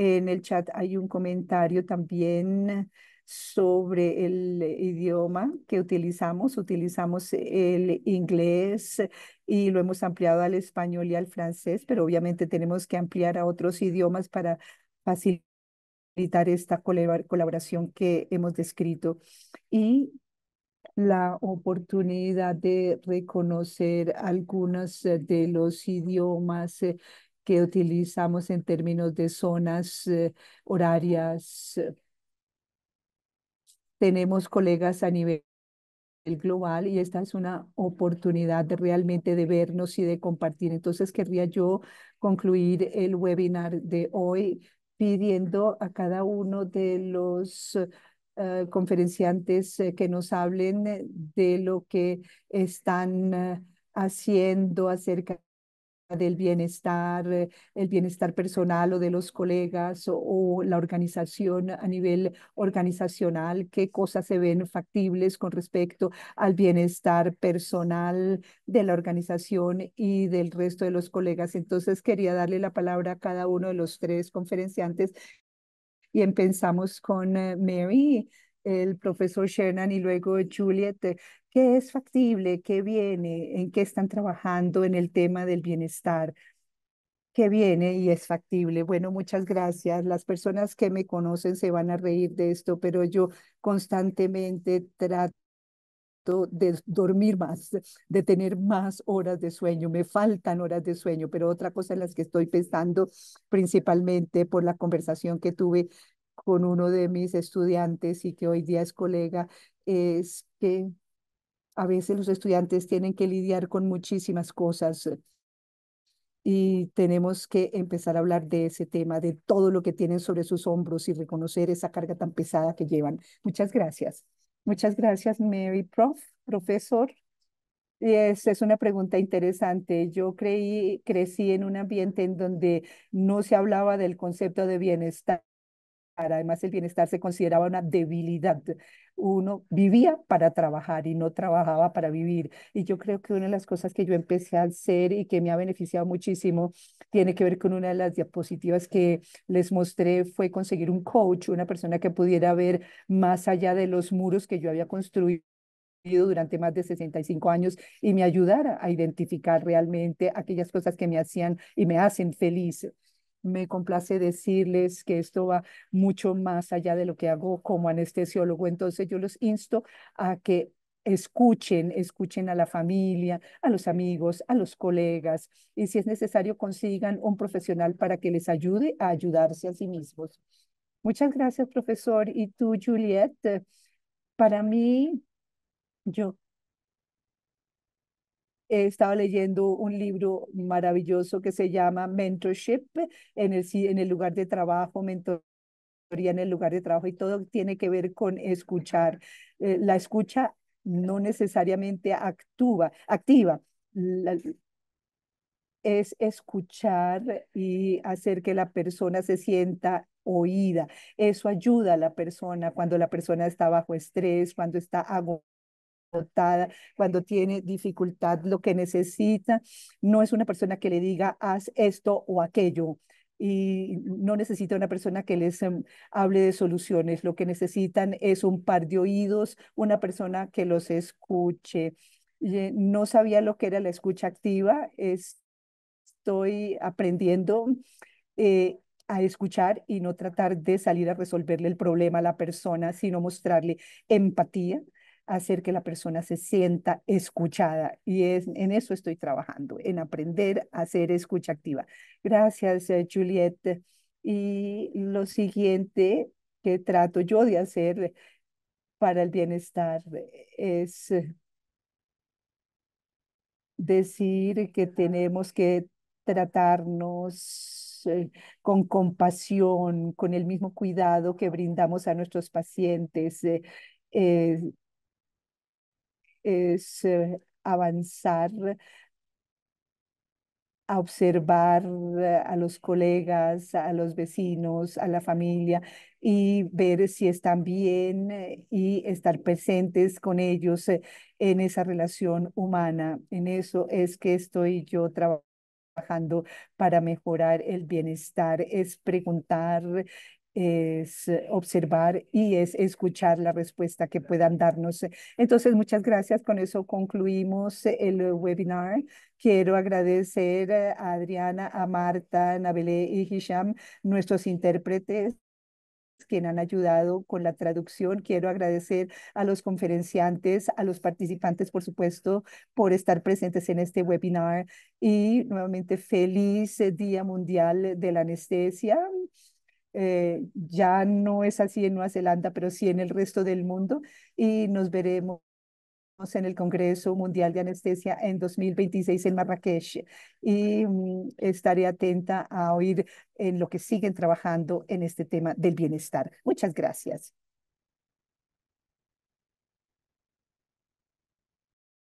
En el chat hay un comentario también sobre el idioma que utilizamos. Utilizamos el inglés y lo hemos ampliado al español y al francés, pero obviamente tenemos que ampliar a otros idiomas para facilitar esta colaboración que hemos descrito. Y la oportunidad de reconocer algunos de los idiomas que utilizamos en términos de zonas eh, horarias. Eh, tenemos colegas a nivel global y esta es una oportunidad de realmente de vernos y de compartir. Entonces querría yo concluir el webinar de hoy pidiendo a cada uno de los eh, conferenciantes que nos hablen de lo que están haciendo acerca del bienestar, eh, el bienestar personal o de los colegas o, la organización a nivel organizacional, qué cosas se ven factibles con respecto al bienestar personal de la organización y del resto de los colegas. Entonces quería darle la palabra a cada uno de los tres conferenciantes y empezamos con eh, Mary el profesor Sherman y luego Juliet, ¿qué es factible? ¿Qué viene? ¿En qué están trabajando en el tema del bienestar? ¿Qué viene y es factible? Bueno, muchas gracias. Las personas que me conocen se van a reír de esto, pero yo constantemente trato de dormir más, de tener más horas de sueño. Me faltan horas de sueño, pero otra cosa en las que estoy pensando principalmente por la conversación que tuve con uno de mis estudiantes y que hoy día es colega, es que a veces los estudiantes tienen que lidiar con muchísimas cosas eh, y tenemos que empezar a hablar de ese tema, de todo lo que tienen sobre sus hombros y reconocer esa carga tan pesada que llevan. Muchas gracias. Muchas gracias, Mary Prof, profesor. Es, es una pregunta interesante. Yo creí, crecí en un ambiente en donde no se hablaba del concepto de bienestar Además, el bienestar se consideraba una debilidad. Uno vivía para trabajar y no trabajaba para vivir. Y yo creo que una de las cosas que yo empecé a hacer y que me ha beneficiado muchísimo tiene que ver con una de las diapositivas que les mostré, fue conseguir un coach, una persona que pudiera ver más allá de los muros que yo había construido durante más de 65 años y me ayudara a identificar realmente aquellas cosas que me hacían y me hacen feliz me complace decirles que esto va mucho más allá de lo que hago como anestesiólogo. Entonces yo los insto a que escuchen, escuchen a la familia, a los amigos, a los colegas y si es necesario consigan un profesional para que les ayude a ayudarse a sí mismos. Muchas gracias, profesor. Y tú, Juliet, eh, para mí, yo He estado leyendo un libro maravilloso que se llama Mentorship en el, en el lugar de trabajo, mentoría en el lugar de trabajo y todo tiene que ver con escuchar. Eh, la escucha no necesariamente actúa, activa. es escuchar y hacer que la persona se sienta oída. Eso ayuda a la persona cuando la persona está bajo estrés, cuando está agotada, cuando tiene dificultad, lo que necesita. No es una persona que le diga, haz esto o aquello. Y no necesita una persona que les em, hable de soluciones. Lo que necesitan es un par de oídos, una persona que los escuche. Eh, no sabía lo que era la escucha activa. estoy aprendiendo. Eh, a escuchar y no tratar de salir a resolverle el problema a la persona, sino mostrarle empatía, hacer que la persona se sienta escuchada. Y en eso estoy trabajando, en aprender a ser escucha activa. Gracias, eh, Juliette. Y lo siguiente que trato yo de hacer para el bienestar es eh, decir que tenemos que tratarnos eh, con compasión, con el mismo cuidado que brindamos a nuestros pacientes es eh, avanzar a observar eh, a los colegas, a los vecinos, a la familia y ver si están bien eh, y estar presentes con ellos en esa relación humana. En eso es que estoy yo trabajando para mejorar el bienestar, es preguntar, es eh, observar y es escuchar la respuesta que puedan darnos. Entonces, muchas gracias. Con eso concluimos el webinar. Quiero agradecer eh, a Adriana, a Marta, a Nabelé y Hisham, nuestros intérpretes quien han ayudado con la traducción. Quiero agradecer a los conferenciantes, a los participantes, por supuesto, por estar presentes en este webinar. Y nuevamente, feliz Día Mundial de la Anestesia. Eh, ya no es así en Nueva Zelanda, pero sí en el resto del mundo y nos veremos en el Congreso Mundial de Anestesia en 2026 en Marrakech y mm, estaré atenta a oír en lo que siguen trabajando en este tema del bienestar. Muchas gracias.